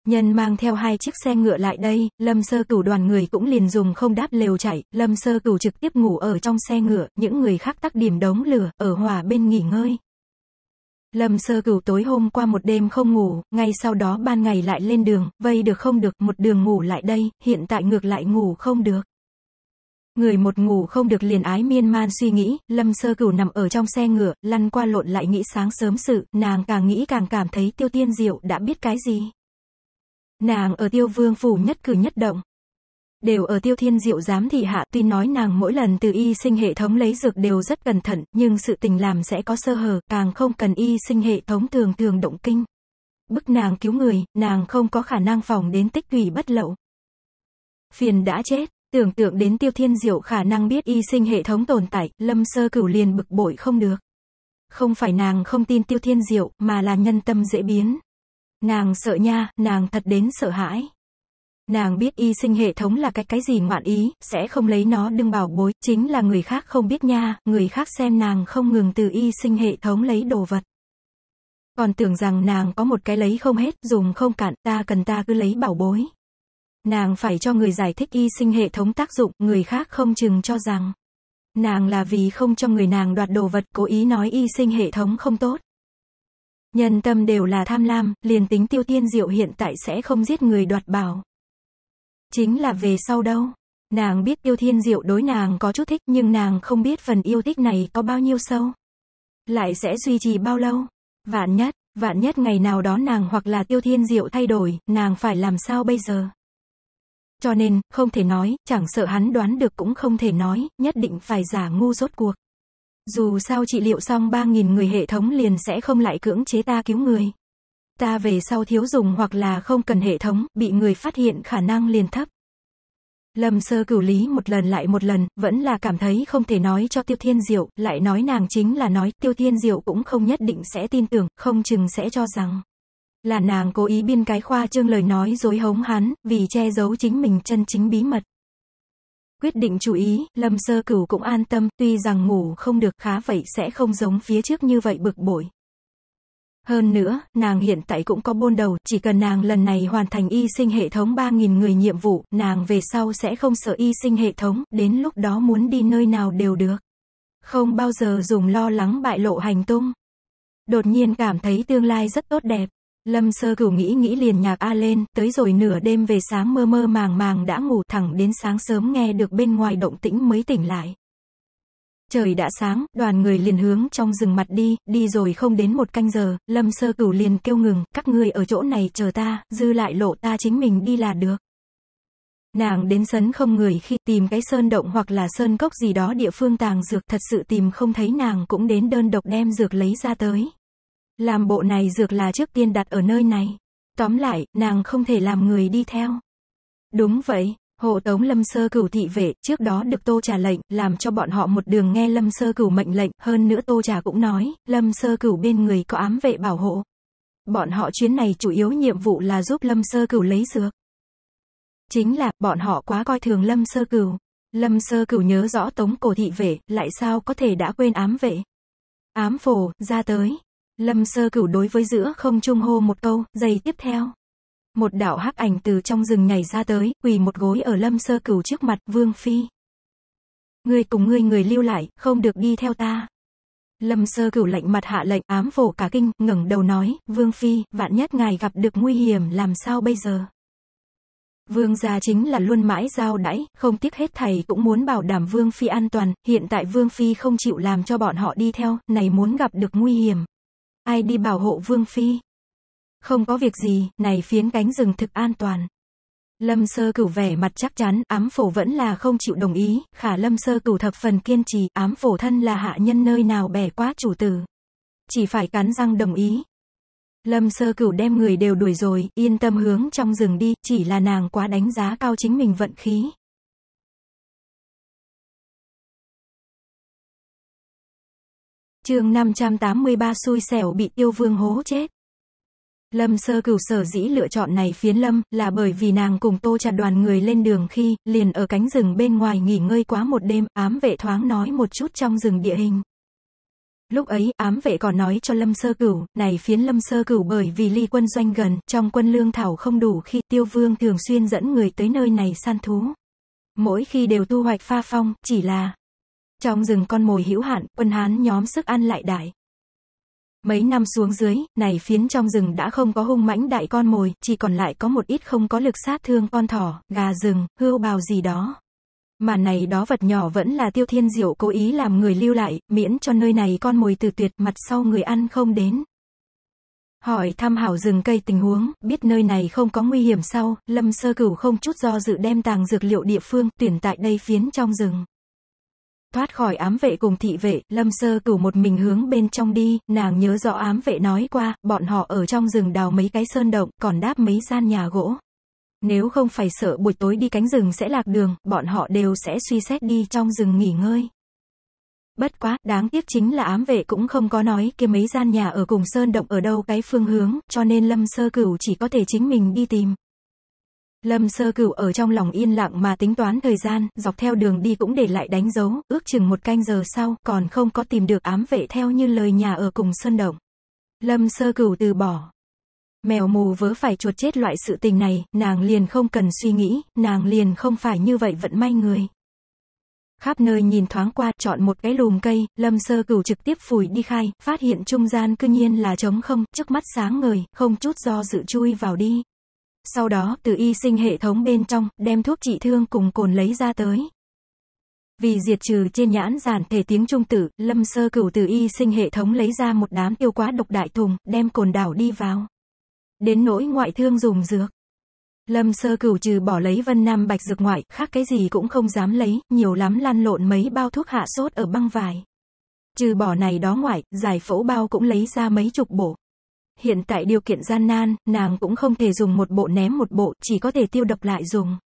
S2: Nhân mang theo hai chiếc xe ngựa lại đây, Lâm Sơ Cửu đoàn người cũng liền dùng không đáp lều chạy, Lâm Sơ Cửu trực tiếp ngủ ở trong xe ngựa, những người khác tắc điểm đống lửa, ở hòa bên nghỉ ngơi. Lâm sơ cửu tối hôm qua một đêm không ngủ, ngay sau đó ban ngày lại lên đường, vây được không được, một đường ngủ lại đây, hiện tại ngược lại ngủ không được. Người một ngủ không được liền ái miên man suy nghĩ, lâm sơ cửu nằm ở trong xe ngựa, lăn qua lộn lại nghĩ sáng sớm sự, nàng càng nghĩ càng cảm thấy tiêu tiên diệu đã biết cái gì. Nàng ở tiêu vương phủ nhất cử nhất động đều ở tiêu thiên diệu giám thị hạ tuy nói nàng mỗi lần từ y sinh hệ thống lấy dược đều rất cẩn thận nhưng sự tình làm sẽ có sơ hở càng không cần y sinh hệ thống thường thường động kinh bức nàng cứu người nàng không có khả năng phòng đến tích thủy bất lậu phiền đã chết tưởng tượng đến tiêu thiên diệu khả năng biết y sinh hệ thống tồn tại lâm sơ cửu liền bực bội không được không phải nàng không tin tiêu thiên diệu mà là nhân tâm dễ biến nàng sợ nha nàng thật đến sợ hãi Nàng biết y sinh hệ thống là cái cái gì ngoạn ý, sẽ không lấy nó đừng bảo bối, chính là người khác không biết nha, người khác xem nàng không ngừng từ y sinh hệ thống lấy đồ vật. Còn tưởng rằng nàng có một cái lấy không hết, dùng không cạn, ta cần ta cứ lấy bảo bối. Nàng phải cho người giải thích y sinh hệ thống tác dụng, người khác không chừng cho rằng. Nàng là vì không cho người nàng đoạt đồ vật, cố ý nói y sinh hệ thống không tốt. Nhân tâm đều là tham lam, liền tính tiêu tiên diệu hiện tại sẽ không giết người đoạt bảo chính là về sau đâu. Nàng biết yêu thiên diệu đối nàng có chút thích nhưng nàng không biết phần yêu thích này có bao nhiêu sâu. Lại sẽ duy trì bao lâu. Vạn nhất, vạn nhất ngày nào đó nàng hoặc là tiêu thiên diệu thay đổi, nàng phải làm sao bây giờ. Cho nên, không thể nói, chẳng sợ hắn đoán được cũng không thể nói, nhất định phải giả ngu rốt cuộc. Dù sao trị liệu xong 3.000 người hệ thống liền sẽ không lại cưỡng chế ta cứu người. Ta về sau thiếu dùng hoặc là không cần hệ thống, bị người phát hiện khả năng liền thấp. Lâm sơ cửu lý một lần lại một lần, vẫn là cảm thấy không thể nói cho tiêu thiên diệu, lại nói nàng chính là nói, tiêu thiên diệu cũng không nhất định sẽ tin tưởng, không chừng sẽ cho rằng. Là nàng cố ý biên cái khoa trương lời nói dối hống hắn, vì che giấu chính mình chân chính bí mật. Quyết định chú ý, lâm sơ cửu cũng an tâm, tuy rằng ngủ không được khá vậy sẽ không giống phía trước như vậy bực bội. Hơn nữa, nàng hiện tại cũng có buôn đầu, chỉ cần nàng lần này hoàn thành y sinh hệ thống 3.000 người nhiệm vụ, nàng về sau sẽ không sợ y sinh hệ thống, đến lúc đó muốn đi nơi nào đều được. Không bao giờ dùng lo lắng bại lộ hành tung. Đột nhiên cảm thấy tương lai rất tốt đẹp. Lâm sơ cửu nghĩ nghĩ liền nhạc A lên, tới rồi nửa đêm về sáng mơ mơ màng màng đã ngủ thẳng đến sáng sớm nghe được bên ngoài động tĩnh mới tỉnh lại. Trời đã sáng, đoàn người liền hướng trong rừng mặt đi, đi rồi không đến một canh giờ, lâm sơ cửu liền kêu ngừng, các ngươi ở chỗ này chờ ta, dư lại lộ ta chính mình đi là được. Nàng đến sấn không người khi tìm cái sơn động hoặc là sơn cốc gì đó địa phương tàng dược thật sự tìm không thấy nàng cũng đến đơn độc đem dược lấy ra tới. Làm bộ này dược là trước tiên đặt ở nơi này. Tóm lại, nàng không thể làm người đi theo. Đúng vậy, Hộ tống Lâm Sơ Cửu thị vệ, trước đó được Tô Trà lệnh, làm cho bọn họ một đường nghe Lâm Sơ Cửu mệnh lệnh, hơn nữa Tô Trà cũng nói, Lâm Sơ Cửu bên người có ám vệ bảo hộ. Bọn họ chuyến này chủ yếu nhiệm vụ là giúp Lâm Sơ Cửu lấy dược. Chính là, bọn họ quá coi thường Lâm Sơ Cửu. Lâm Sơ Cửu nhớ rõ tống cổ thị vệ, lại sao có thể đã quên ám vệ. Ám phổ, ra tới. Lâm Sơ Cửu đối với giữa không trung hô một câu, giây tiếp theo một đạo hắc ảnh từ trong rừng nhảy ra tới, quỳ một gối ở lâm sơ cửu trước mặt Vương Phi. Ngươi cùng ngươi người lưu lại, không được đi theo ta. Lâm sơ cửu lạnh mặt hạ lệnh ám phổ cả kinh, ngẩng đầu nói, Vương Phi, vạn nhất ngài gặp được nguy hiểm làm sao bây giờ? Vương gia chính là luôn mãi giao đãi, không tiếc hết thầy cũng muốn bảo đảm Vương Phi an toàn, hiện tại Vương Phi không chịu làm cho bọn họ đi theo, này muốn gặp được nguy hiểm. Ai đi bảo hộ Vương Phi? Không có việc gì, này phiến cánh rừng thực an toàn. Lâm sơ cửu vẻ mặt chắc chắn, ám phổ vẫn là không chịu đồng ý, khả lâm sơ cửu thập phần kiên trì, ám phổ thân là hạ nhân nơi nào bẻ quá chủ tử. Chỉ phải cắn răng đồng ý. Lâm sơ cửu đem người đều đuổi rồi, yên tâm hướng trong rừng đi, chỉ là nàng quá đánh giá
S1: cao chính mình vận khí.
S2: chương 583 xui xẻo bị yêu vương hố chết. Lâm sơ cửu sở dĩ lựa chọn này phiến lâm, là bởi vì nàng cùng tô chặt đoàn người lên đường khi, liền ở cánh rừng bên ngoài nghỉ ngơi quá một đêm, ám vệ thoáng nói một chút trong rừng địa hình. Lúc ấy, ám vệ còn nói cho lâm sơ cửu, này phiến lâm sơ cửu bởi vì ly quân doanh gần, trong quân lương thảo không đủ khi tiêu vương thường xuyên dẫn người tới nơi này săn thú. Mỗi khi đều thu hoạch pha phong, chỉ là trong rừng con mồi hữu hạn, quân hán nhóm sức ăn lại đại. Mấy năm xuống dưới, này phiến trong rừng đã không có hung mãnh đại con mồi, chỉ còn lại có một ít không có lực sát thương con thỏ, gà rừng, hươu bào gì đó. Mà này đó vật nhỏ vẫn là tiêu thiên diệu cố ý làm người lưu lại, miễn cho nơi này con mồi từ tuyệt mặt sau người ăn không đến. Hỏi thăm hảo rừng cây tình huống, biết nơi này không có nguy hiểm sau, lâm sơ cửu không chút do dự đem tàng dược liệu địa phương tuyển tại đây phiến trong rừng thoát khỏi ám vệ cùng thị vệ, lâm sơ cửu một mình hướng bên trong đi, nàng nhớ rõ ám vệ nói qua, bọn họ ở trong rừng đào mấy cái sơn động, còn đáp mấy gian nhà gỗ. Nếu không phải sợ buổi tối đi cánh rừng sẽ lạc đường, bọn họ đều sẽ suy xét đi trong rừng nghỉ ngơi. Bất quá, đáng tiếc chính là ám vệ cũng không có nói kia mấy gian nhà ở cùng sơn động ở đâu cái phương hướng, cho nên lâm sơ cửu chỉ có thể chính mình đi tìm. Lâm sơ cửu ở trong lòng yên lặng mà tính toán thời gian, dọc theo đường đi cũng để lại đánh dấu, ước chừng một canh giờ sau, còn không có tìm được ám vệ theo như lời nhà ở cùng sơn động. Lâm sơ cửu từ bỏ. Mèo mù vớ phải chuột chết loại sự tình này, nàng liền không cần suy nghĩ, nàng liền không phải như vậy vận may người. Khắp nơi nhìn thoáng qua, chọn một cái lùm cây, lâm sơ cửu trực tiếp phủi đi khai, phát hiện trung gian cư nhiên là trống không, trước mắt sáng ngời, không chút do dự chui vào đi. Sau đó, từ y sinh hệ thống bên trong, đem thuốc trị thương cùng cồn lấy ra tới. Vì diệt trừ trên nhãn giản thể tiếng trung tử, lâm sơ cửu từ y sinh hệ thống lấy ra một đám tiêu quá độc đại thùng, đem cồn đảo đi vào. Đến nỗi ngoại thương dùng dược. Lâm sơ cửu trừ bỏ lấy vân nam bạch dược ngoại, khác cái gì cũng không dám lấy, nhiều lắm lan lộn mấy bao thuốc hạ sốt ở băng vải. Trừ bỏ này đó ngoại, giải phẫu bao cũng lấy ra mấy chục bổ hiện tại điều kiện gian nan, nàng cũng không thể dùng một bộ ném một bộ, chỉ có thể tiêu độc lại dùng.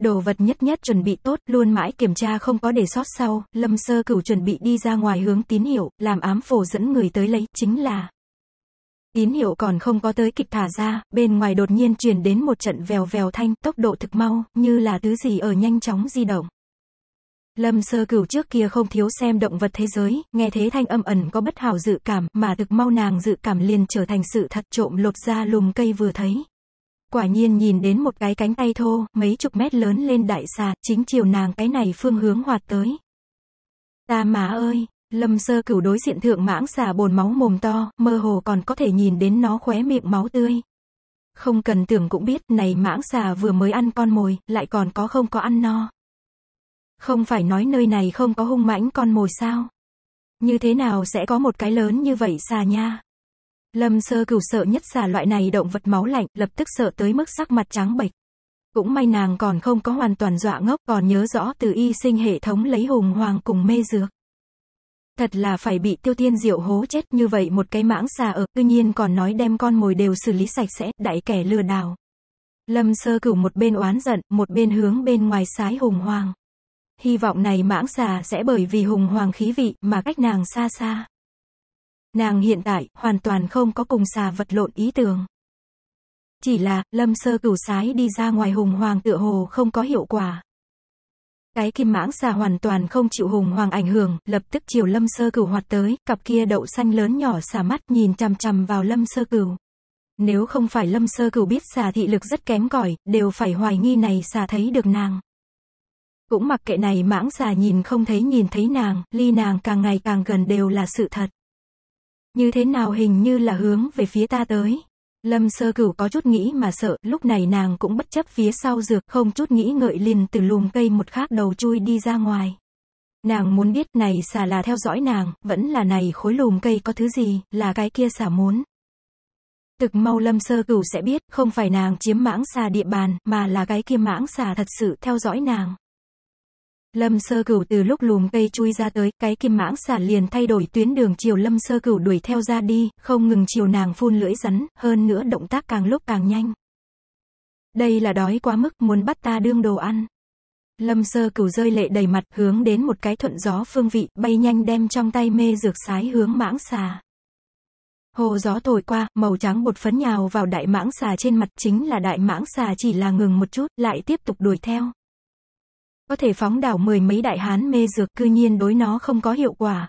S2: Đồ vật nhất nhất chuẩn bị tốt, luôn mãi kiểm tra không có để sót sau, lâm sơ cửu chuẩn bị đi ra ngoài hướng tín hiệu, làm ám phổ dẫn người tới lấy, chính là. Tín hiệu còn không có tới kịp thả ra, bên ngoài đột nhiên truyền đến một trận vèo vèo thanh, tốc độ thực mau, như là thứ gì ở nhanh chóng di động. Lâm sơ cửu trước kia không thiếu xem động vật thế giới, nghe thế thanh âm ẩn có bất hảo dự cảm, mà thực mau nàng dự cảm liền trở thành sự thật trộm lột ra lùm cây vừa thấy. Quả nhiên nhìn đến một cái cánh tay thô, mấy chục mét lớn lên đại xà, chính chiều nàng cái này phương hướng hoạt tới. Ta má ơi, lâm sơ cửu đối diện thượng mãng xà bồn máu mồm to, mơ hồ còn có thể nhìn đến nó khóe miệng máu tươi. Không cần tưởng cũng biết, này mãng xà vừa mới ăn con mồi, lại còn có không có ăn no. Không phải nói nơi này không có hung mãnh con mồi sao? Như thế nào sẽ có một cái lớn như vậy xà nha? Lâm sơ cửu sợ nhất xà loại này động vật máu lạnh, lập tức sợ tới mức sắc mặt trắng bệch. Cũng may nàng còn không có hoàn toàn dọa ngốc, còn nhớ rõ từ y sinh hệ thống lấy hùng hoàng cùng mê dược. Thật là phải bị tiêu tiên diệu hố chết như vậy một cái mãng xà ở, tuy nhiên còn nói đem con mồi đều xử lý sạch sẽ, đại kẻ lừa đảo. Lâm sơ cửu một bên oán giận, một bên hướng bên ngoài sái hùng hoàng. Hy vọng này mãng xà sẽ bởi vì hùng hoàng khí vị mà cách nàng xa xa. Nàng hiện tại hoàn toàn không có cùng xà vật lộn ý tưởng. Chỉ là, lâm sơ cửu sái đi ra ngoài hùng hoàng tựa hồ không có hiệu quả. Cái kim mãng xà hoàn toàn không chịu hùng hoàng ảnh hưởng, lập tức chiều lâm sơ cửu hoạt tới, cặp kia đậu xanh lớn nhỏ xà mắt nhìn chằm chằm vào lâm sơ cửu. Nếu không phải lâm sơ cửu biết xà thị lực rất kém cỏi đều phải hoài nghi này xà thấy được nàng. Cũng mặc kệ này mãng xà nhìn không thấy nhìn thấy nàng, ly nàng càng ngày càng gần đều là sự thật. Như thế nào hình như là hướng về phía ta tới. Lâm sơ cửu có chút nghĩ mà sợ, lúc này nàng cũng bất chấp phía sau dược, không chút nghĩ ngợi liền từ lùm cây một khác đầu chui đi ra ngoài. Nàng muốn biết này xà là theo dõi nàng, vẫn là này khối lùm cây có thứ gì, là cái kia xà muốn. Thực mau lâm sơ cửu sẽ biết, không phải nàng chiếm mãng xà địa bàn, mà là cái kia mãng xà thật sự theo dõi nàng. Lâm Sơ Cửu từ lúc lùm cây chui ra tới, cái kim mãng xà liền thay đổi tuyến đường chiều Lâm Sơ Cửu đuổi theo ra đi, không ngừng chiều nàng phun lưỡi rắn, hơn nữa động tác càng lúc càng nhanh. Đây là đói quá mức, muốn bắt ta đương đồ ăn. Lâm Sơ Cửu rơi lệ đầy mặt, hướng đến một cái thuận gió phương vị, bay nhanh đem trong tay mê dược sái hướng mãng xà. Hồ gió thổi qua, màu trắng bột phấn nhào vào đại mãng xà trên mặt chính là đại mãng xà chỉ là ngừng một chút, lại tiếp tục đuổi theo có thể phóng đảo mười mấy đại hán mê dược cư nhiên đối nó không có hiệu quả.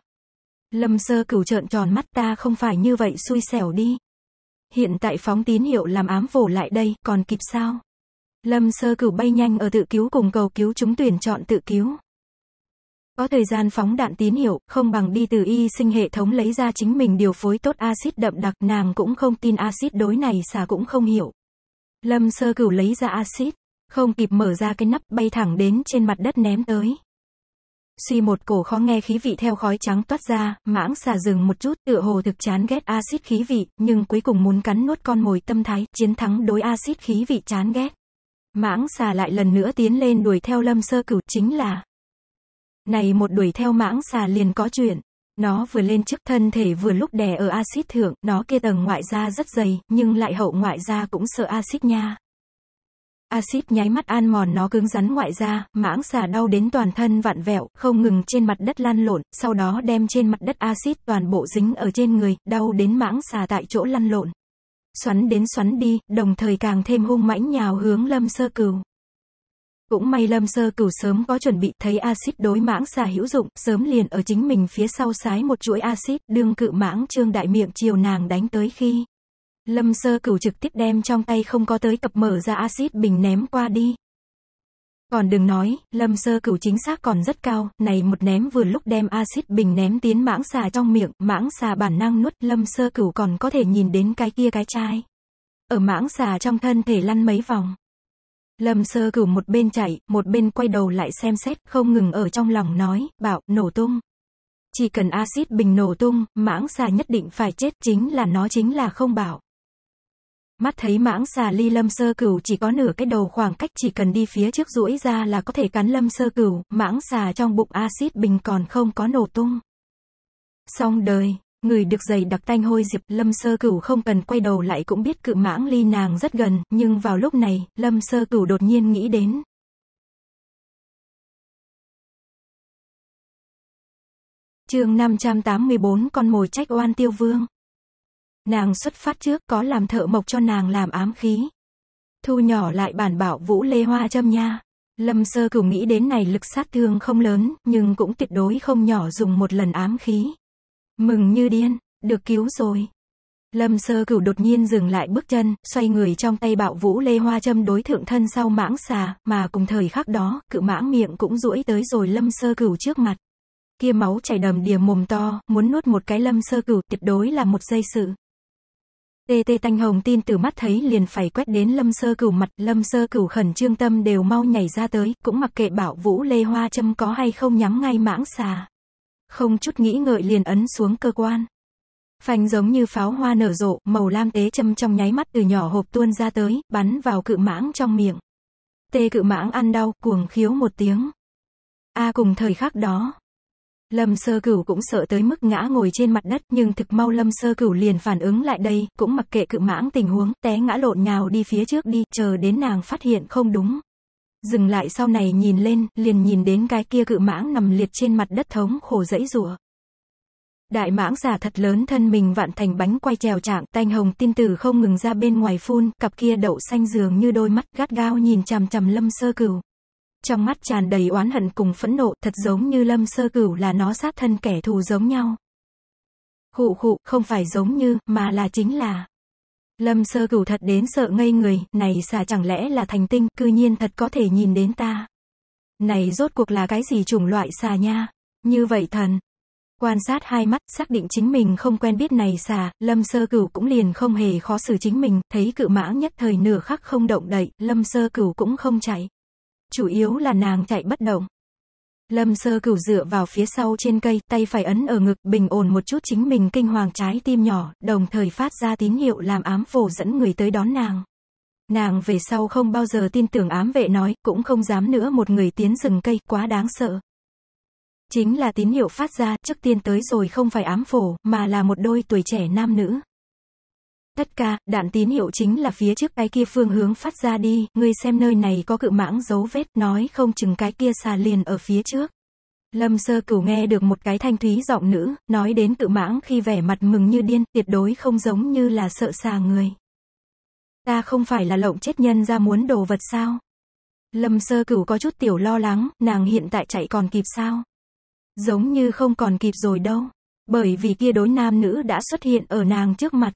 S2: Lâm sơ cửu trợn tròn mắt ta không phải như vậy xui xẻo đi. Hiện tại phóng tín hiệu làm ám vồ lại đây, còn kịp sao? Lâm sơ cửu bay nhanh ở tự cứu cùng cầu cứu chúng tuyển chọn tự cứu. Có thời gian phóng đạn tín hiệu, không bằng đi từ y sinh hệ thống lấy ra chính mình điều phối tốt axit đậm đặc nàng cũng không tin axit đối này xả cũng không hiểu. Lâm sơ cửu lấy ra axit không kịp mở ra cái nắp bay thẳng đến trên mặt đất ném tới. Suy một cổ khó nghe khí vị theo khói trắng toát ra, mãng xà dừng một chút, tựa hồ thực chán ghét axit khí vị, nhưng cuối cùng muốn cắn nuốt con mồi tâm thái, chiến thắng đối axit khí vị chán ghét. Mãng xà lại lần nữa tiến lên đuổi theo lâm sơ cửu chính là. Này một đuổi theo mãng xà liền có chuyện. Nó vừa lên trước thân thể vừa lúc đè ở axit thượng, nó kia tầng ngoại da rất dày, nhưng lại hậu ngoại da cũng sợ axit nha axit nháy mắt an mòn nó cứng rắn ngoại ra, mãng xà đau đến toàn thân vặn vẹo, không ngừng trên mặt đất lăn lộn, sau đó đem trên mặt đất axit toàn bộ dính ở trên người, đau đến mãng xà tại chỗ lăn lộn. Xoắn đến xoắn đi, đồng thời càng thêm hung mãnh nhào hướng lâm sơ cửu Cũng may Lâm Sơ Cửu sớm có chuẩn bị, thấy axit đối mãng xà hữu dụng, sớm liền ở chính mình phía sau sái một chuỗi axit, đương cự mãng trương đại miệng chiều nàng đánh tới khi Lâm Sơ Cửu trực tiếp đem trong tay không có tới cặp mở ra axit bình ném qua đi. Còn đừng nói, Lâm Sơ Cửu chính xác còn rất cao, này một ném vừa lúc đem axit bình ném tiến mãng xà trong miệng, mãng xà bản năng nuốt, Lâm Sơ Cửu còn có thể nhìn đến cái kia cái chai. Ở mãng xà trong thân thể lăn mấy vòng. Lâm Sơ Cửu một bên chạy, một bên quay đầu lại xem xét, không ngừng ở trong lòng nói, bảo nổ tung. Chỉ cần axit bình nổ tung, mãng xà nhất định phải chết chính là nó chính là không bảo. Mắt thấy mãng xà ly lâm sơ cửu chỉ có nửa cái đầu khoảng cách chỉ cần đi phía trước rũi ra là có thể cắn lâm sơ cửu, mãng xà trong bụng axit bình còn không có nổ tung. Xong đời, người được giày đặc tanh hôi diệp lâm sơ cửu không cần quay đầu lại cũng biết cự mãng ly nàng rất gần, nhưng vào lúc này, lâm sơ cửu đột nhiên nghĩ đến, chương 584 con mồi trách oan tiêu vương. Nàng xuất phát trước có làm thợ mộc cho nàng làm ám khí. Thu nhỏ lại bản bảo Vũ Lê Hoa châm nha. Lâm sơ cửu nghĩ đến này lực sát thương không lớn, nhưng cũng tuyệt đối không nhỏ dùng một lần ám khí. Mừng như điên, được cứu rồi. Lâm sơ cửu đột nhiên dừng lại bước chân, xoay người trong tay bạo vũ lê hoa châm đối thượng thân sau mãng xà, mà cùng thời khắc đó, cự mãng miệng cũng duỗi tới rồi lâm sơ cửu trước mặt. Kia máu chảy đầm đìa mồm to, muốn nuốt một cái lâm sơ cửu tuyệt đối là một dây sự. Tê tê tanh hồng tin từ mắt thấy liền phải quét đến lâm sơ cửu mặt, lâm sơ cửu khẩn trương tâm đều mau nhảy ra tới, cũng mặc kệ bảo vũ lê hoa châm có hay không nhắm ngay mãng xà. Không chút nghĩ ngợi liền ấn xuống cơ quan. Phành giống như pháo hoa nở rộ, màu lam tế châm trong nháy mắt từ nhỏ hộp tuôn ra tới, bắn vào cự mãng trong miệng. Tê cự mãng ăn đau, cuồng khiếu một tiếng. A à, cùng thời khắc đó, Lâm Sơ Cửu cũng sợ tới mức ngã ngồi trên mặt đất, nhưng thực mau Lâm Sơ Cửu liền phản ứng lại đây, cũng mặc kệ cự mãng tình huống, té ngã lộn nhào đi phía trước đi, chờ đến nàng phát hiện không đúng. Dừng lại sau này nhìn lên, liền nhìn đến cái kia cự mãng nằm liệt trên mặt đất thống khổ dẫy rủa. Đại mãng giả thật lớn thân mình vạn thành bánh quay trèo trạng, tanh hồng tin tử không ngừng ra bên ngoài phun, cặp kia đậu xanh dường như đôi mắt gắt gao nhìn chằm chằm lâm sơ cửu trong mắt tràn đầy oán hận cùng phẫn nộ, thật giống như lâm sơ cửu là nó sát thân kẻ thù giống nhau. Khụ khụ, không phải giống như, mà là chính là. Lâm sơ cửu thật đến sợ ngây người, này xà chẳng lẽ là thành tinh, cư nhiên thật có thể nhìn đến ta. Này rốt cuộc là cái gì chủng loại xà nha? Như vậy thần. Quan sát hai mắt, xác định chính mình không quen biết này xà, lâm sơ cửu cũng liền không hề khó xử chính mình, thấy cự mãng nhất thời nửa khắc không động đậy, lâm sơ cửu cũng không chạy chủ yếu là nàng chạy bất động. Lâm sơ cửu dựa vào phía sau trên cây, tay phải ấn ở ngực, bình ổn một chút chính mình kinh hoàng trái tim nhỏ, đồng thời phát ra tín hiệu làm ám phổ dẫn người tới đón nàng. Nàng về sau không bao giờ tin tưởng ám vệ nói, cũng không dám nữa một người tiến rừng cây, quá đáng sợ. Chính là tín hiệu phát ra, trước tiên tới rồi không phải ám phổ, mà là một đôi tuổi trẻ nam nữ. Tất cả, đạn tín hiệu chính là phía trước cái kia phương hướng phát ra đi, ngươi xem nơi này có cự mãng dấu vết, nói không chừng cái kia xà liền ở phía trước. Lâm sơ cửu nghe được một cái thanh thúy giọng nữ, nói đến cự mãng khi vẻ mặt mừng như điên, tuyệt đối không giống như là sợ xa người. Ta không phải là lộng chết nhân ra muốn đồ vật sao? Lâm sơ cửu có chút tiểu lo lắng, nàng hiện tại chạy còn kịp sao? Giống như không còn kịp rồi đâu. Bởi vì kia đối nam nữ đã xuất hiện ở nàng trước mặt.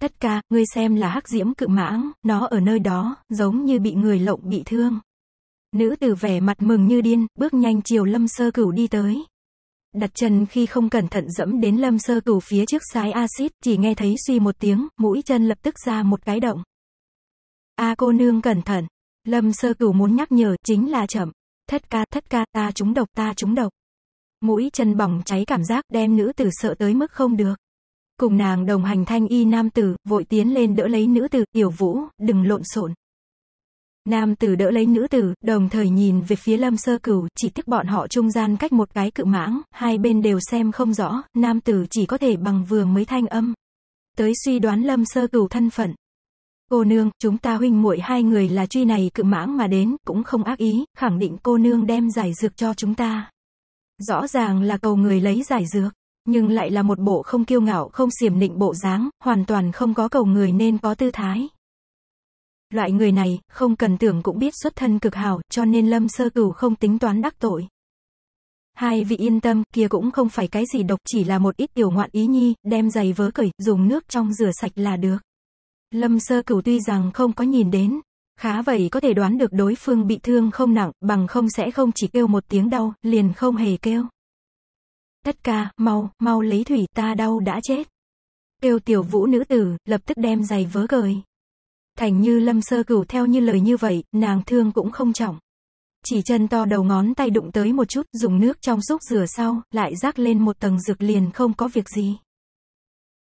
S2: Tất ca ngươi xem là hắc diễm cự mãng, nó ở nơi đó, giống như bị người lộng bị thương. Nữ tử vẻ mặt mừng như điên, bước nhanh chiều lâm sơ cửu đi tới. Đặt chân khi không cẩn thận dẫm đến lâm sơ cửu phía trước sái axit chỉ nghe thấy suy một tiếng, mũi chân lập tức ra một cái động. A cô nương cẩn thận. Lâm sơ cửu muốn nhắc nhở, chính là chậm. Thất ca, thất ca, ta trúng độc, ta trúng độc. Mũi chân bỏng cháy cảm giác đem nữ tử sợ tới mức không được cùng nàng đồng hành thanh y nam tử, vội tiến lên đỡ lấy nữ tử, tiểu vũ, đừng lộn xộn. Nam tử đỡ lấy nữ tử, đồng thời nhìn về phía lâm sơ cửu, chỉ tiếc bọn họ trung gian cách một cái cự mãng, hai bên đều xem không rõ, nam tử chỉ có thể bằng vừa mới thanh âm. Tới suy đoán lâm sơ cửu thân phận. Cô nương, chúng ta huynh muội hai người là truy này cự mãng mà đến, cũng không ác ý, khẳng định cô nương đem giải dược cho chúng ta. Rõ ràng là cầu người lấy giải dược nhưng lại là một bộ không kiêu ngạo không xiểm nịnh bộ dáng, hoàn toàn không có cầu người nên có tư thái. Loại người này, không cần tưởng cũng biết xuất thân cực hào, cho nên lâm sơ cửu không tính toán đắc tội. Hai vị yên tâm, kia cũng không phải cái gì độc chỉ là một ít tiểu ngoạn ý nhi, đem giày vớ cởi, dùng nước trong rửa sạch là được. Lâm sơ cửu tuy rằng không có nhìn đến, khá vậy có thể đoán được đối phương bị thương không nặng, bằng không sẽ không chỉ kêu một tiếng đau, liền không hề kêu. Tất ca, mau, mau lấy thủy ta đau đã chết. Kêu tiểu vũ nữ tử, lập tức đem giày vớ cởi. Thành như lâm sơ cửu theo như lời như vậy, nàng thương cũng không trọng. Chỉ chân to đầu ngón tay đụng tới một chút, dùng nước trong xúc rửa sau, lại rác lên một tầng dược liền không có việc gì.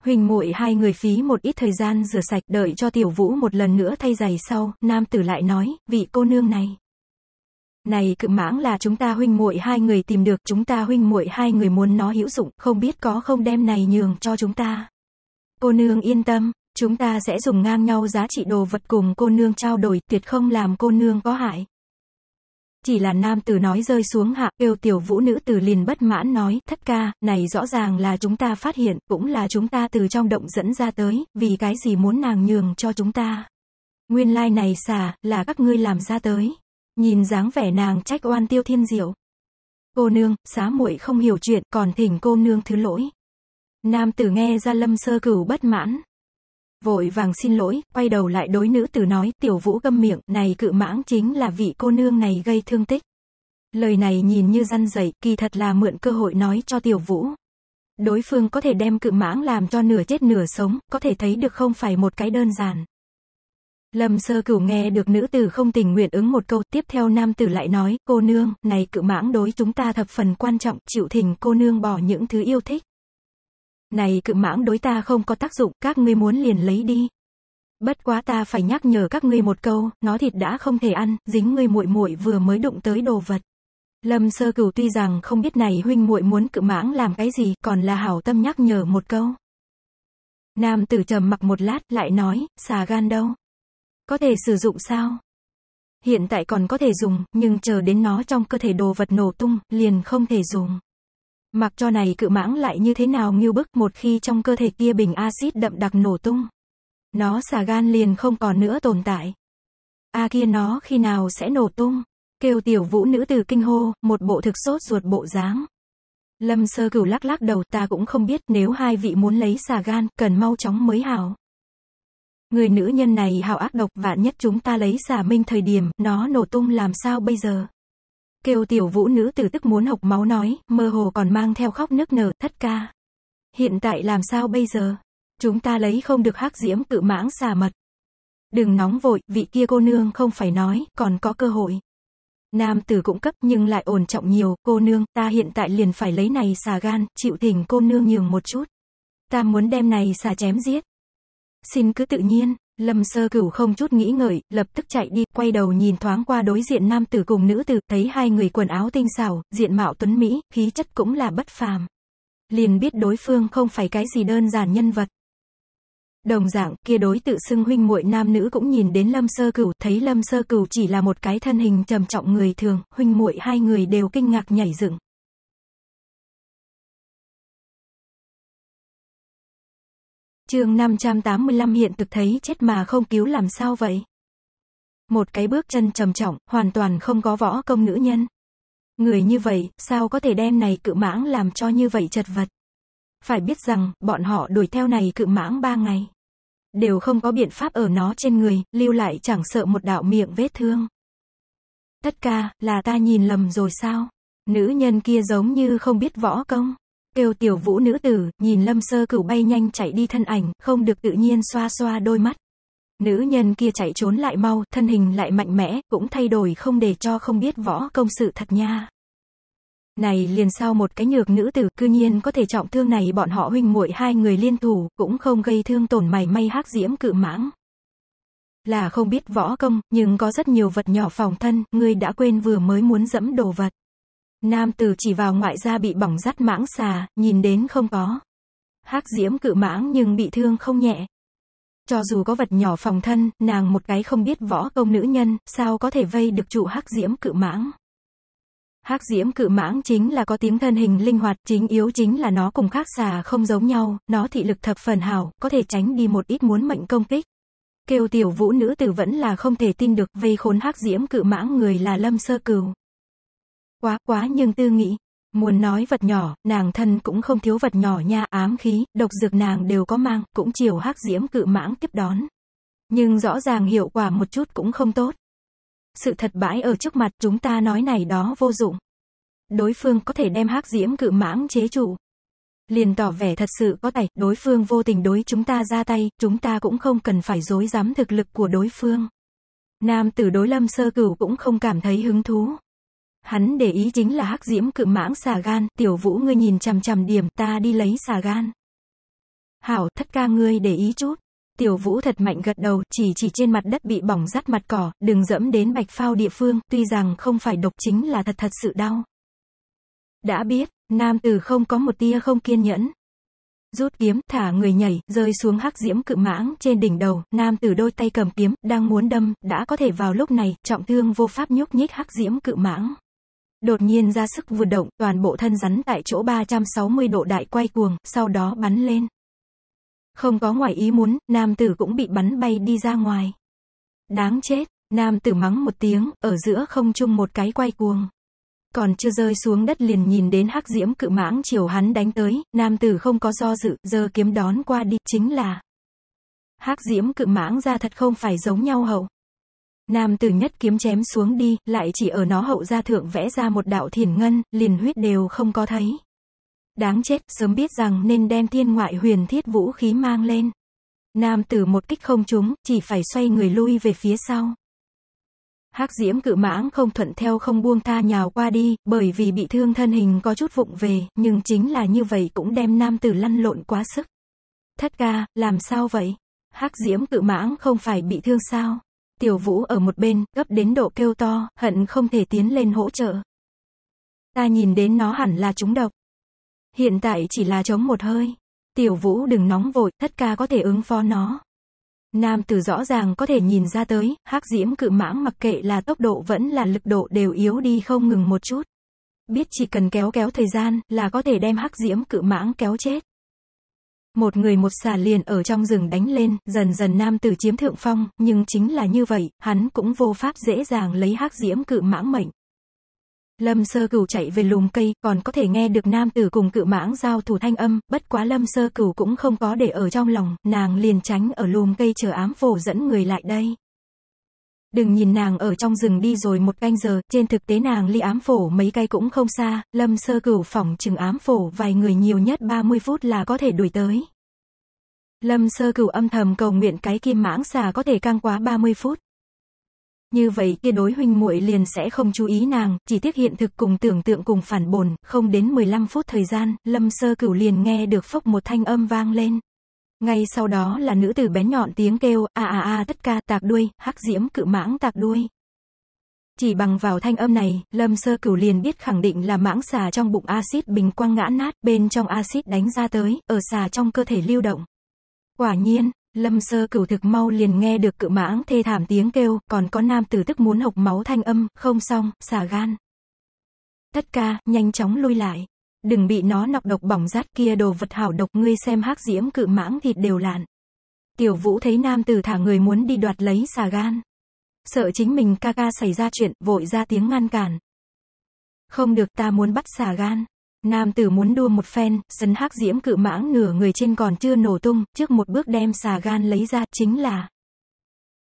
S2: Huỳnh muội hai người phí một ít thời gian rửa sạch đợi cho tiểu vũ một lần nữa thay giày sau, nam tử lại nói, vị cô nương này. Này cự mãng là chúng ta huynh muội hai người tìm được, chúng ta huynh muội hai người muốn nó hữu dụng, không biết có không đem này nhường cho chúng ta. Cô nương yên tâm, chúng ta sẽ dùng ngang nhau giá trị đồ vật cùng cô nương trao đổi, tuyệt không làm cô nương có hại. Chỉ là nam tử nói rơi xuống hạ, kêu tiểu vũ nữ tử liền bất mãn nói, thất ca, này rõ ràng là chúng ta phát hiện, cũng là chúng ta từ trong động dẫn ra tới, vì cái gì muốn nàng nhường cho chúng ta. Nguyên lai like này xả, là các ngươi làm ra tới. Nhìn dáng vẻ nàng trách oan tiêu thiên diệu. Cô nương, xá muội không hiểu chuyện, còn thỉnh cô nương thứ lỗi. Nam tử nghe ra lâm sơ cửu bất mãn. Vội vàng xin lỗi, quay đầu lại đối nữ tử nói, tiểu vũ câm miệng, này cự mãng chính là vị cô nương này gây thương tích. Lời này nhìn như răn rẩy, kỳ thật là mượn cơ hội nói cho tiểu vũ. Đối phương có thể đem cự mãng làm cho nửa chết nửa sống, có thể thấy được không phải một cái đơn giản. Lâm sơ cửu nghe được nữ tử không tình nguyện ứng một câu, tiếp theo nam tử lại nói, cô nương, này cự mãng đối chúng ta thập phần quan trọng, chịu thỉnh cô nương bỏ những thứ yêu thích. Này cự mãng đối ta không có tác dụng, các ngươi muốn liền lấy đi. Bất quá ta phải nhắc nhở các ngươi một câu, nó thịt đã không thể ăn, dính ngươi muội muội vừa mới đụng tới đồ vật. Lâm sơ cửu tuy rằng không biết này huynh muội muốn cự mãng làm cái gì, còn là hảo tâm nhắc nhở một câu. Nam tử trầm mặc một lát, lại nói, xà gan đâu. Có thể sử dụng sao? Hiện tại còn có thể dùng, nhưng chờ đến nó trong cơ thể đồ vật nổ tung, liền không thể dùng. Mặc cho này cự mãng lại như thế nào nghiêu bức một khi trong cơ thể kia bình axit đậm đặc nổ tung. Nó xà gan liền không còn nữa tồn tại. A kia nó khi nào sẽ nổ tung? Kêu tiểu vũ nữ từ kinh hô, một bộ thực sốt ruột bộ dáng. Lâm sơ cửu lắc lắc đầu ta cũng không biết nếu hai vị muốn lấy xà gan, cần mau chóng mới hảo. Người nữ nhân này hào ác độc vạn nhất chúng ta lấy giả minh thời điểm, nó nổ tung làm sao bây giờ? Kêu tiểu vũ nữ tử tức muốn hộc máu nói, mơ hồ còn mang theo khóc nước nở, thất ca. Hiện tại làm sao bây giờ? Chúng ta lấy không được hắc diễm cự mãng xà mật. Đừng nóng vội, vị kia cô nương không phải nói, còn có cơ hội. Nam tử cũng cấp nhưng lại ổn trọng nhiều, cô nương, ta hiện tại liền phải lấy này xà gan, chịu thỉnh cô nương nhường một chút. Ta muốn đem này xà chém giết. Xin cứ tự nhiên, Lâm Sơ Cửu không chút nghĩ ngợi, lập tức chạy đi, quay đầu nhìn thoáng qua đối diện nam tử cùng nữ tử, thấy hai người quần áo tinh xảo, diện mạo tuấn mỹ, khí chất cũng là bất phàm. Liền biết đối phương không phải cái gì đơn giản nhân vật. Đồng dạng, kia đối tự xưng huynh muội nam nữ cũng nhìn đến Lâm Sơ Cửu, thấy Lâm Sơ Cửu chỉ là một cái thân hình trầm trọng người thường, huynh muội hai người đều kinh ngạc nhảy dựng.
S1: chương 585
S2: hiện thực thấy chết mà không cứu làm sao vậy? Một cái bước chân trầm trọng, hoàn toàn không có võ công nữ nhân. Người như vậy, sao có thể đem này cự mãng làm cho như vậy chật vật? Phải biết rằng, bọn họ đuổi theo này cự mãng ba ngày. Đều không có biện pháp ở nó trên người, lưu lại chẳng sợ một đạo miệng vết thương. Tất cả, là ta nhìn lầm rồi sao? Nữ nhân kia giống như không biết võ công. Kêu tiểu vũ nữ tử, nhìn lâm sơ cửu bay nhanh chạy đi thân ảnh, không được tự nhiên xoa xoa đôi mắt. Nữ nhân kia chạy trốn lại mau, thân hình lại mạnh mẽ, cũng thay đổi không để cho không biết võ công sự thật nha. Này liền sau một cái nhược nữ tử, cư nhiên có thể trọng thương này bọn họ huynh muội hai người liên thủ, cũng không gây thương tổn mày may hắc diễm cự mãng. Là không biết võ công, nhưng có rất nhiều vật nhỏ phòng thân, người đã quên vừa mới muốn dẫm đồ vật. Nam tử chỉ vào ngoại gia bị bỏng rắt mãng xà, nhìn đến không có. Hắc diễm cự mãng nhưng bị thương không nhẹ. Cho dù có vật nhỏ phòng thân, nàng một cái không biết võ công nữ nhân, sao có thể vây được trụ hắc diễm cự mãng. Hắc diễm cự mãng chính là có tiếng thân hình linh hoạt, chính yếu chính là nó cùng khác xà không giống nhau, nó thị lực thập phần hảo, có thể tránh đi một ít muốn mệnh công kích. Kêu tiểu vũ nữ tử vẫn là không thể tin được vây khốn hắc diễm cự mãng người là lâm sơ cừu. Quá quá nhưng tư nghĩ, muốn nói vật nhỏ, nàng thân cũng không thiếu vật nhỏ nha, ám khí, độc dược nàng đều có mang, cũng chiều hắc diễm cự mãng tiếp đón. Nhưng rõ ràng hiệu quả một chút cũng không tốt. Sự thật bãi ở trước mặt chúng ta nói này đó vô dụng. Đối phương có thể đem hắc diễm cự mãng chế trụ. Liền tỏ vẻ thật sự có tài, đối phương vô tình đối chúng ta ra tay, chúng ta cũng không cần phải dối dám thực lực của đối phương. Nam tử đối lâm sơ cửu cũng không cảm thấy hứng thú. Hắn để ý chính là hắc diễm cự mãng xà gan, tiểu vũ ngươi nhìn chằm chằm điểm, ta đi lấy xà gan. Hảo, thất ca ngươi để ý chút. Tiểu vũ thật mạnh gật đầu, chỉ chỉ trên mặt đất bị bỏng rát mặt cỏ, đừng dẫm đến bạch phao địa phương, tuy rằng không phải độc chính là thật thật sự đau. Đã biết, nam tử không có một tia không kiên nhẫn. Rút kiếm, thả người nhảy, rơi xuống hắc diễm cự mãng trên đỉnh đầu, nam tử đôi tay cầm kiếm, đang muốn đâm, đã có thể vào lúc này, trọng thương vô pháp nhúc nhích hắc diễm cự mãng. Đột nhiên ra sức vụt động, toàn bộ thân rắn tại chỗ 360 độ đại quay cuồng, sau đó bắn lên. Không có ngoài ý muốn, nam tử cũng bị bắn bay đi ra ngoài. Đáng chết, nam tử mắng một tiếng, ở giữa không chung một cái quay cuồng. Còn chưa rơi xuống đất liền nhìn đến hắc diễm cự mãng chiều hắn đánh tới, nam tử không có do dự, giờ kiếm đón qua đi, chính là. hắc diễm cự mãng ra thật không phải giống nhau hậu. Nam tử nhất kiếm chém xuống đi, lại chỉ ở nó hậu ra thượng vẽ ra một đạo thiền ngân, liền huyết đều không có thấy. Đáng chết, sớm biết rằng nên đem thiên ngoại huyền thiết vũ khí mang lên. Nam tử một kích không trúng, chỉ phải xoay người lui về phía sau. hắc diễm cự mãng không thuận theo không buông tha nhào qua đi, bởi vì bị thương thân hình có chút vụng về, nhưng chính là như vậy cũng đem nam tử lăn lộn quá sức. Thất ca, làm sao vậy? hắc diễm cự mãng không phải bị thương sao? Tiểu Vũ ở một bên, gấp đến độ kêu to, hận không thể tiến lên hỗ trợ. Ta nhìn đến nó hẳn là trúng độc. Hiện tại chỉ là chống một hơi. Tiểu Vũ đừng nóng vội, thất ca có thể ứng phó nó. Nam tử rõ ràng có thể nhìn ra tới, hắc diễm cự mãng mặc kệ là tốc độ vẫn là lực độ đều yếu đi không ngừng một chút. Biết chỉ cần kéo kéo thời gian là có thể đem hắc diễm cự mãng kéo chết. Một người một xà liền ở trong rừng đánh lên, dần dần nam tử chiếm thượng phong, nhưng chính là như vậy, hắn cũng vô pháp dễ dàng lấy hắc diễm cự mãng mệnh. Lâm sơ cửu chạy về lùm cây, còn có thể nghe được nam tử cùng cự mãng giao thủ thanh âm, bất quá lâm sơ cửu cũng không có để ở trong lòng, nàng liền tránh ở lùm cây chờ ám phổ dẫn người lại đây. Đừng nhìn nàng ở trong rừng đi rồi một canh giờ, trên thực tế nàng ly ám phổ mấy cây cũng không xa, lâm sơ cửu phỏng chừng ám phổ vài người nhiều nhất 30 phút là có thể đuổi tới. Lâm sơ cửu âm thầm cầu nguyện cái kim mãng xà có thể căng quá 30 phút. Như vậy kia đối huynh muội liền sẽ không chú ý nàng, chỉ tiếc hiện thực cùng tưởng tượng cùng phản bồn, không đến 15 phút thời gian, lâm sơ cửu liền nghe được phốc một thanh âm vang lên. Ngay sau đó là nữ tử bén nhọn tiếng kêu, a a a tất ca tạc đuôi, hắc diễm cự mãng tạc đuôi. Chỉ bằng vào thanh âm này, Lâm Sơ Cửu liền biết khẳng định là mãng xà trong bụng axit bình quang ngã nát, bên trong axit đánh ra tới, ở xà trong cơ thể lưu động. Quả nhiên, Lâm Sơ Cửu thực mau liền nghe được cự mãng thê thảm tiếng kêu, còn có nam tử tức muốn hộc máu thanh âm, không xong, xà gan. Tất ca, nhanh chóng lui lại. Đừng bị nó nọc độc bỏng rát kia đồ vật hảo độc ngươi xem hắc diễm cự mãng thịt đều lạn. Tiểu vũ thấy nam tử thả người muốn đi đoạt lấy xà gan. Sợ chính mình ca ca xảy ra chuyện, vội ra tiếng ngăn cản. Không được ta muốn bắt xà gan. Nam tử muốn đua một phen, sân hắc diễm cự mãng nửa người trên còn chưa nổ tung, trước một bước đem xà gan lấy ra, chính là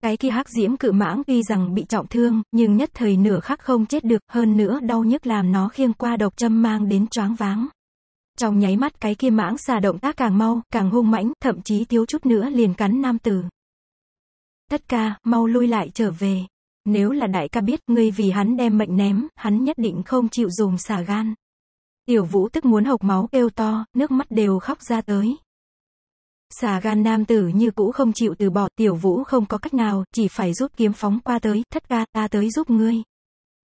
S2: cái kia hắc diễm cự mãng tuy rằng bị trọng thương, nhưng nhất thời nửa khắc không chết được, hơn nữa đau nhức làm nó khiêng qua độc châm mang đến choáng váng. Trong nháy mắt cái kia mãng xà động tác càng mau, càng hung mãnh, thậm chí thiếu chút nữa liền cắn nam tử. Tất ca, mau lui lại trở về. Nếu là đại ca biết ngươi vì hắn đem mệnh ném, hắn nhất định không chịu dùng xà gan. Tiểu vũ tức muốn hộc máu kêu to, nước mắt đều khóc ra tới. Xà gan nam tử như cũ không chịu từ bỏ, tiểu vũ không có cách nào, chỉ phải rút kiếm phóng qua tới, thất ga ta tới giúp ngươi.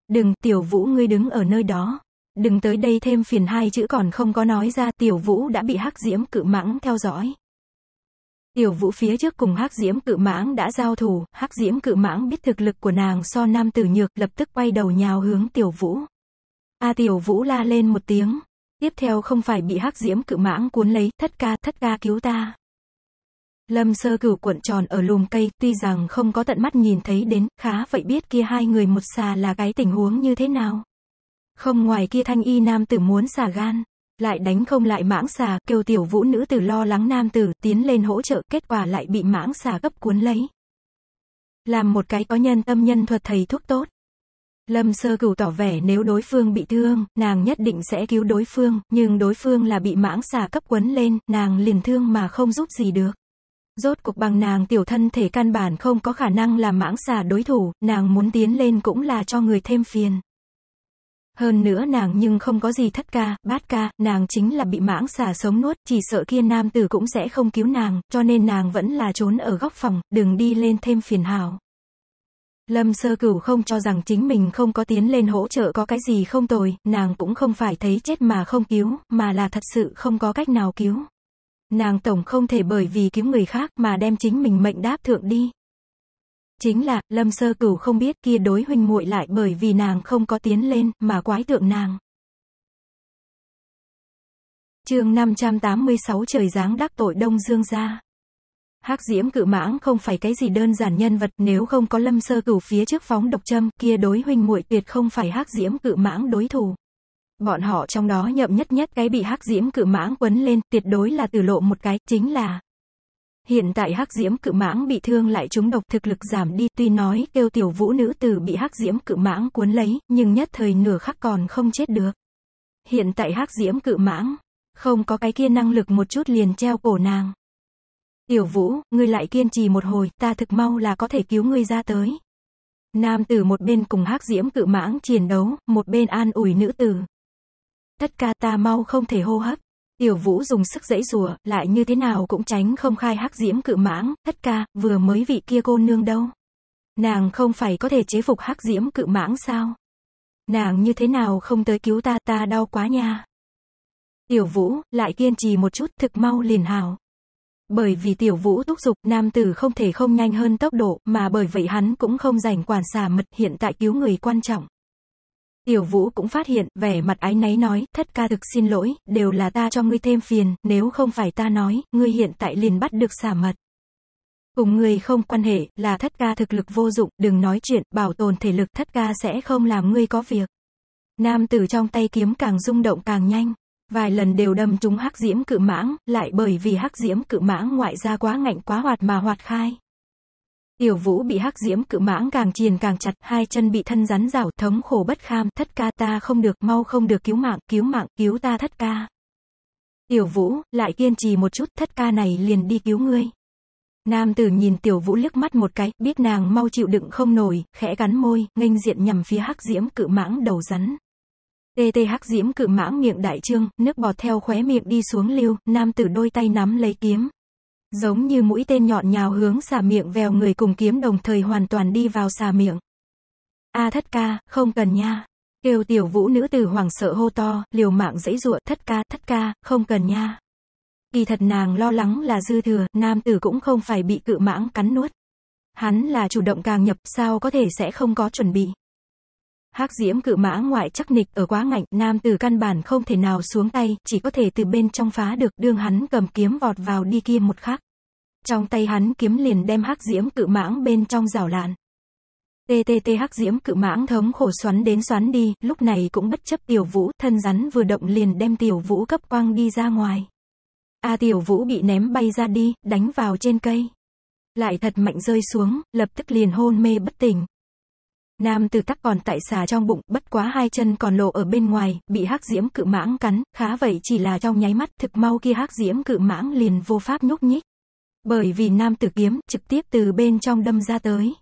S2: Đừng, tiểu vũ ngươi đứng ở nơi đó. Đừng tới đây thêm phiền hai chữ còn không có nói ra, tiểu vũ đã bị hắc diễm cự mãng theo dõi. Tiểu vũ phía trước cùng hắc diễm cự mãng đã giao thủ, hắc diễm cự mãng biết thực lực của nàng so nam tử nhược, lập tức quay đầu nhào hướng tiểu vũ. A tiểu vũ la lên một tiếng, tiếp theo không phải bị hắc diễm cự mãng cuốn lấy, thất ca, thất ca cứu ta. Lâm sơ cửu cuộn tròn ở lùm cây, tuy rằng không có tận mắt nhìn thấy đến, khá vậy biết kia hai người một xà là cái tình huống như thế nào. Không ngoài kia thanh y nam tử muốn xà gan, lại đánh không lại mãng xà, kêu tiểu vũ nữ tử lo lắng nam tử, tiến lên hỗ trợ, kết quả lại bị mãng xà gấp cuốn lấy. Làm một cái có nhân tâm nhân thuật thầy thuốc tốt. Lâm sơ cửu tỏ vẻ nếu đối phương bị thương, nàng nhất định sẽ cứu đối phương, nhưng đối phương là bị mãng xà cấp quấn lên, nàng liền thương mà không giúp gì được. Rốt cuộc bằng nàng tiểu thân thể căn bản không có khả năng làm mãng xà đối thủ, nàng muốn tiến lên cũng là cho người thêm phiền. Hơn nữa nàng nhưng không có gì thất ca, bát ca, nàng chính là bị mãng xà sống nuốt, chỉ sợ kia nam tử cũng sẽ không cứu nàng, cho nên nàng vẫn là trốn ở góc phòng, đừng đi lên thêm phiền hào. Lâm sơ cửu không cho rằng chính mình không có tiến lên hỗ trợ có cái gì không tồi, nàng cũng không phải thấy chết mà không cứu, mà là thật sự không có cách nào cứu. Nàng tổng không thể bởi vì cứu người khác mà đem chính mình mệnh đáp thượng đi. Chính là, Lâm Sơ Cửu không biết kia đối huynh muội lại bởi vì nàng không có tiến lên mà quái tượng nàng. Chương 586 trời giáng đắc tội Đông Dương gia. Hắc Diễm Cự Mãng không phải cái gì đơn giản nhân vật, nếu không có Lâm Sơ Cửu phía trước phóng độc châm, kia đối huynh muội tuyệt không phải Hắc Diễm Cự Mãng đối thủ. Bọn họ trong đó nhậm nhất nhất cái bị hắc diễm cự mãng quấn lên, tuyệt đối là tử lộ một cái, chính là Hiện tại hắc diễm cự mãng bị thương lại trúng độc thực lực giảm đi, tuy nói kêu tiểu vũ nữ tử bị hắc diễm cự mãng cuốn lấy, nhưng nhất thời nửa khắc còn không chết được. Hiện tại hắc diễm cự mãng, không có cái kia năng lực một chút liền treo cổ nàng. Tiểu vũ, ngươi lại kiên trì một hồi, ta thực mau là có thể cứu ngươi ra tới. Nam tử một bên cùng hắc diễm cự mãng chiến đấu, một bên an ủi nữ tử tất ca ta mau không thể hô hấp. Tiểu vũ dùng sức dãy rùa, lại như thế nào cũng tránh không khai hắc diễm cự mãng, tất ca, vừa mới vị kia cô nương đâu. Nàng không phải có thể chế phục hắc diễm cự mãng sao? Nàng như thế nào không tới cứu ta, ta đau quá nha. Tiểu vũ, lại kiên trì một chút, thực mau liền hào. Bởi vì tiểu vũ thúc giục, nam tử không thể không nhanh hơn tốc độ, mà bởi vậy hắn cũng không rảnh quản xà mật hiện tại cứu người quan trọng. Tiểu Vũ cũng phát hiện, vẻ mặt ái náy nói, thất ca thực xin lỗi, đều là ta cho ngươi thêm phiền, nếu không phải ta nói, ngươi hiện tại liền bắt được xả mật. Cùng ngươi không quan hệ, là thất ca thực lực vô dụng, đừng nói chuyện, bảo tồn thể lực thất ca sẽ không làm ngươi có việc. Nam tử trong tay kiếm càng rung động càng nhanh, vài lần đều đâm trúng hắc diễm cự mãng, lại bởi vì hắc diễm cự mãng ngoại ra quá ngạnh quá hoạt mà hoạt khai. Tiểu vũ bị hắc diễm cự mãng càng triền càng chặt, hai chân bị thân rắn rảo, thống khổ bất kham, thất ca ta không được, mau không được cứu mạng, cứu mạng, cứu ta thất ca. Tiểu vũ, lại kiên trì một chút, thất ca này liền đi cứu ngươi. Nam tử nhìn tiểu vũ liếc mắt một cái, biết nàng mau chịu đựng không nổi, khẽ gắn môi, nghênh diện nhằm phía hắc diễm cự mãng đầu rắn. Tê tê hắc diễm cự mãng miệng đại trương, nước bọt theo khóe miệng đi xuống lưu, nam tử đôi tay nắm lấy kiếm, giống như mũi tên nhọn nhào hướng xà miệng vèo người cùng kiếm đồng thời hoàn toàn đi vào xà miệng. A thất ca, không cần nha. Kêu tiểu vũ nữ từ hoàng sợ hô to, liều mạng dãy ruộng, thất ca, thất ca, không cần nha. Kỳ thật nàng lo lắng là dư thừa, nam tử cũng không phải bị cự mãng cắn nuốt. Hắn là chủ động càng nhập, sao có thể sẽ không có chuẩn bị. hắc diễm cự mã ngoại chắc nịch ở quá ngạnh, nam tử căn bản không thể nào xuống tay, chỉ có thể từ bên trong phá được đương hắn cầm kiếm vọt vào đi kia một khắc. Trong tay hắn kiếm liền đem hắc diễm cự mãng bên trong rào lạn. TTT hắc diễm cự mãng thấm khổ xoắn đến xoắn đi, lúc này cũng bất chấp tiểu vũ, thân rắn vừa động liền đem tiểu vũ cấp quang đi ra ngoài. A tiểu vũ bị ném bay ra đi, đánh vào trên cây. Lại thật mạnh rơi xuống, lập tức liền hôn mê bất tỉnh. Nam từ tắc còn tại xà trong bụng, bất quá hai chân còn lộ ở bên ngoài, bị hắc diễm cự mãng cắn, khá vậy chỉ là trong nháy mắt, thực mau kia hắc diễm cự mãng liền vô pháp nhúc nhích. Bởi vì nam tử kiếm trực tiếp từ bên trong đâm ra tới.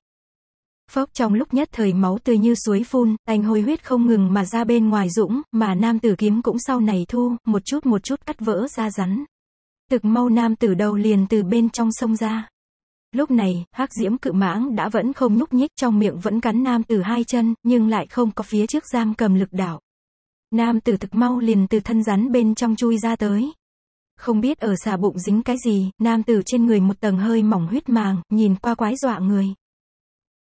S2: Phốc trong lúc nhất thời máu tươi như suối phun, tanh hôi huyết không ngừng mà ra bên ngoài dũng, mà nam tử kiếm cũng sau này thu, một chút một chút cắt vỡ ra rắn. Thực mau nam tử đầu liền từ bên trong sông ra. Lúc này, hắc diễm cự mãng đã vẫn không nhúc nhích trong miệng vẫn cắn nam tử hai chân, nhưng lại không có phía trước giam cầm lực đảo. Nam tử thực mau liền từ thân rắn bên trong chui ra tới, không biết ở xà bụng dính cái gì, nam tử trên người một tầng hơi mỏng huyết màng, nhìn qua quái dọa người.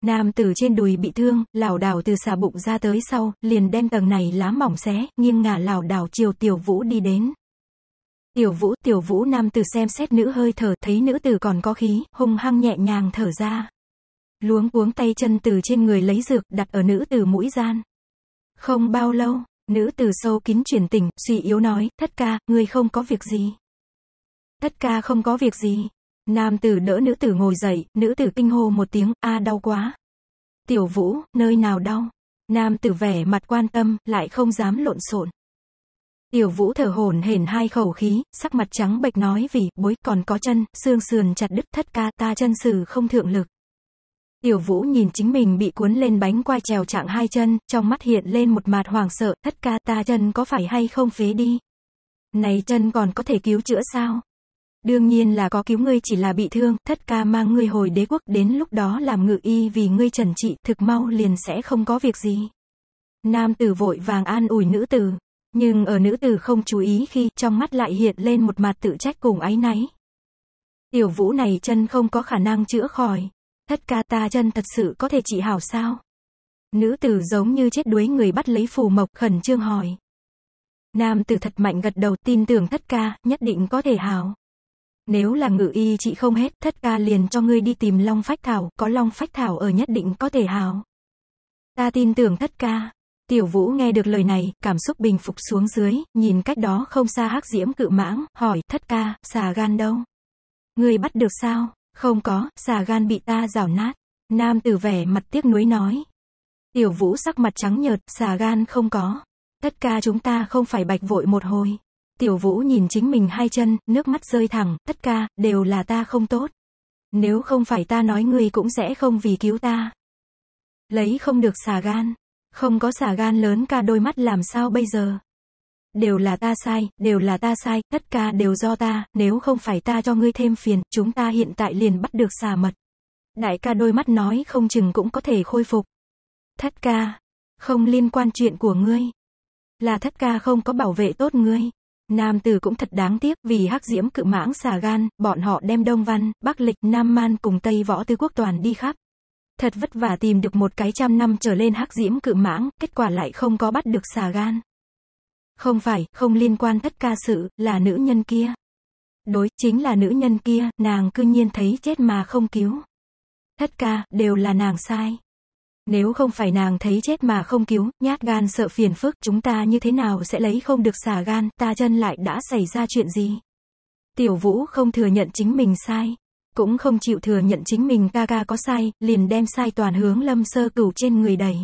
S2: Nam tử trên đùi bị thương, lảo đảo từ xà bụng ra tới sau, liền đem tầng này lá mỏng xé, nghiêng ngả lảo đảo chiều tiểu vũ đi đến. Tiểu vũ, tiểu vũ nam tử xem xét nữ hơi thở, thấy nữ tử còn có khí, hung hăng nhẹ nhàng thở ra. Luống cuống tay chân từ trên người lấy dược, đặt ở nữ tử mũi gian. Không bao lâu, nữ tử sâu kín chuyển tỉnh, suy yếu nói, thất ca, người không có việc gì thất ca không có việc gì. Nam tử đỡ nữ tử ngồi dậy, nữ tử kinh hô một tiếng, a đau quá. Tiểu vũ, nơi nào đau? Nam tử vẻ mặt quan tâm, lại không dám lộn xộn. Tiểu vũ thở hổn hển hai khẩu khí, sắc mặt trắng bệch nói vì, bối còn có chân, xương sườn chặt đứt thất ca ta chân sử không thượng lực. Tiểu vũ nhìn chính mình bị cuốn lên bánh quai trèo chạng hai chân, trong mắt hiện lên một mạt hoảng sợ, thất ca ta chân có phải hay không phế đi. Này chân còn có thể cứu chữa sao? Đương nhiên là có cứu ngươi chỉ là bị thương, thất ca mang ngươi hồi đế quốc, đến lúc đó làm ngự y vì ngươi trần trị, thực mau liền sẽ không có việc gì. Nam tử vội vàng an ủi nữ tử, nhưng ở nữ tử không chú ý khi trong mắt lại hiện lên một mặt tự trách cùng áy náy. Tiểu vũ này chân không có khả năng chữa khỏi, thất ca ta chân thật sự có thể trị hảo sao? Nữ tử giống như chết đuối người bắt lấy phù mộc khẩn trương hỏi. Nam tử thật mạnh gật đầu tin tưởng thất ca, nhất định có thể hảo. Nếu là ngự y chị không hết, thất ca liền cho ngươi đi tìm long phách thảo, có long phách thảo ở nhất định có thể hào. Ta tin tưởng thất ca. Tiểu vũ nghe được lời này, cảm xúc bình phục xuống dưới, nhìn cách đó không xa hắc diễm cự mãng, hỏi, thất ca, xà gan đâu? Ngươi bắt được sao? Không có, xà gan bị ta rào nát. Nam tử vẻ mặt tiếc nuối nói. Tiểu vũ sắc mặt trắng nhợt, xà gan không có. thất ca chúng ta không phải bạch vội một hồi. Tiểu Vũ nhìn chính mình hai chân, nước mắt rơi thẳng, tất cả, đều là ta không tốt. Nếu không phải ta nói ngươi cũng sẽ không vì cứu ta. Lấy không được xà gan. Không có xà gan lớn ca đôi mắt làm sao bây giờ. Đều là ta sai, đều là ta sai, tất cả đều do ta, nếu không phải ta cho ngươi thêm phiền, chúng ta hiện tại liền bắt được xà mật. Đại ca đôi mắt nói không chừng cũng có thể khôi phục. Thất ca, không liên quan chuyện của ngươi. Là thất ca không có bảo vệ tốt ngươi. Nam tử cũng thật đáng tiếc vì hắc diễm cự mãng xà gan, bọn họ đem Đông Văn, Bắc Lịch, Nam Man cùng Tây Võ Tứ Quốc toàn đi khắp. Thật vất vả tìm được một cái trăm năm trở lên hắc diễm cự mãng, kết quả lại không có bắt được xà gan. Không phải, không liên quan tất ca sự, là nữ nhân kia. Đối, chính là nữ nhân kia, nàng cư nhiên thấy chết mà không cứu. thất ca, đều là nàng sai. Nếu không phải nàng thấy chết mà không cứu, nhát gan sợ phiền phức, chúng ta như thế nào sẽ lấy không được xả gan, ta chân lại đã xảy ra chuyện gì? Tiểu vũ không thừa nhận chính mình sai. Cũng không chịu thừa nhận chính mình ca ca có sai, liền đem sai toàn hướng lâm sơ cửu trên người đầy.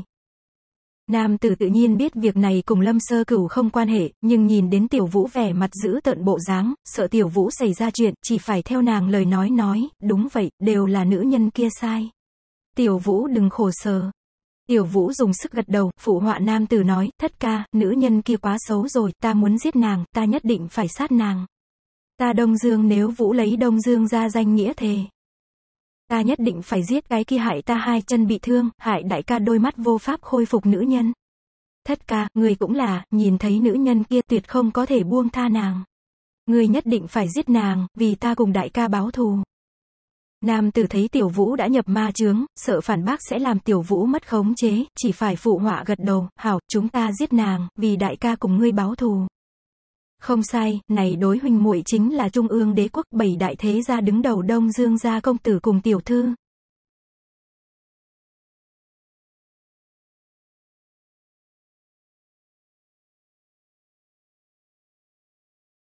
S2: Nam tử tự nhiên biết việc này cùng lâm sơ cửu không quan hệ, nhưng nhìn đến tiểu vũ vẻ mặt giữ tợn bộ dáng, sợ tiểu vũ xảy ra chuyện, chỉ phải theo nàng lời nói nói, đúng vậy, đều là nữ nhân kia sai. Tiểu Vũ đừng khổ sở. Tiểu Vũ dùng sức gật đầu, phụ họa nam tử nói, thất ca, nữ nhân kia quá xấu rồi, ta muốn giết nàng, ta nhất định phải sát nàng. Ta Đông Dương nếu Vũ lấy Đông Dương ra danh nghĩa thề. Ta nhất định phải giết cái kia hại ta hai chân bị thương, hại đại ca đôi mắt vô pháp khôi phục nữ nhân. Thất ca, người cũng là, nhìn thấy nữ nhân kia tuyệt không có thể buông tha nàng. Người nhất định phải giết nàng, vì ta cùng đại ca báo thù. Nam tử thấy tiểu vũ đã nhập ma chướng, sợ phản bác sẽ làm tiểu vũ mất khống chế, chỉ phải phụ họa gật đầu, hảo, chúng ta giết nàng, vì đại ca cùng ngươi báo thù. Không sai, này đối huynh muội chính là Trung ương đế quốc bảy đại thế gia đứng đầu Đông Dương gia công tử cùng
S1: tiểu thư,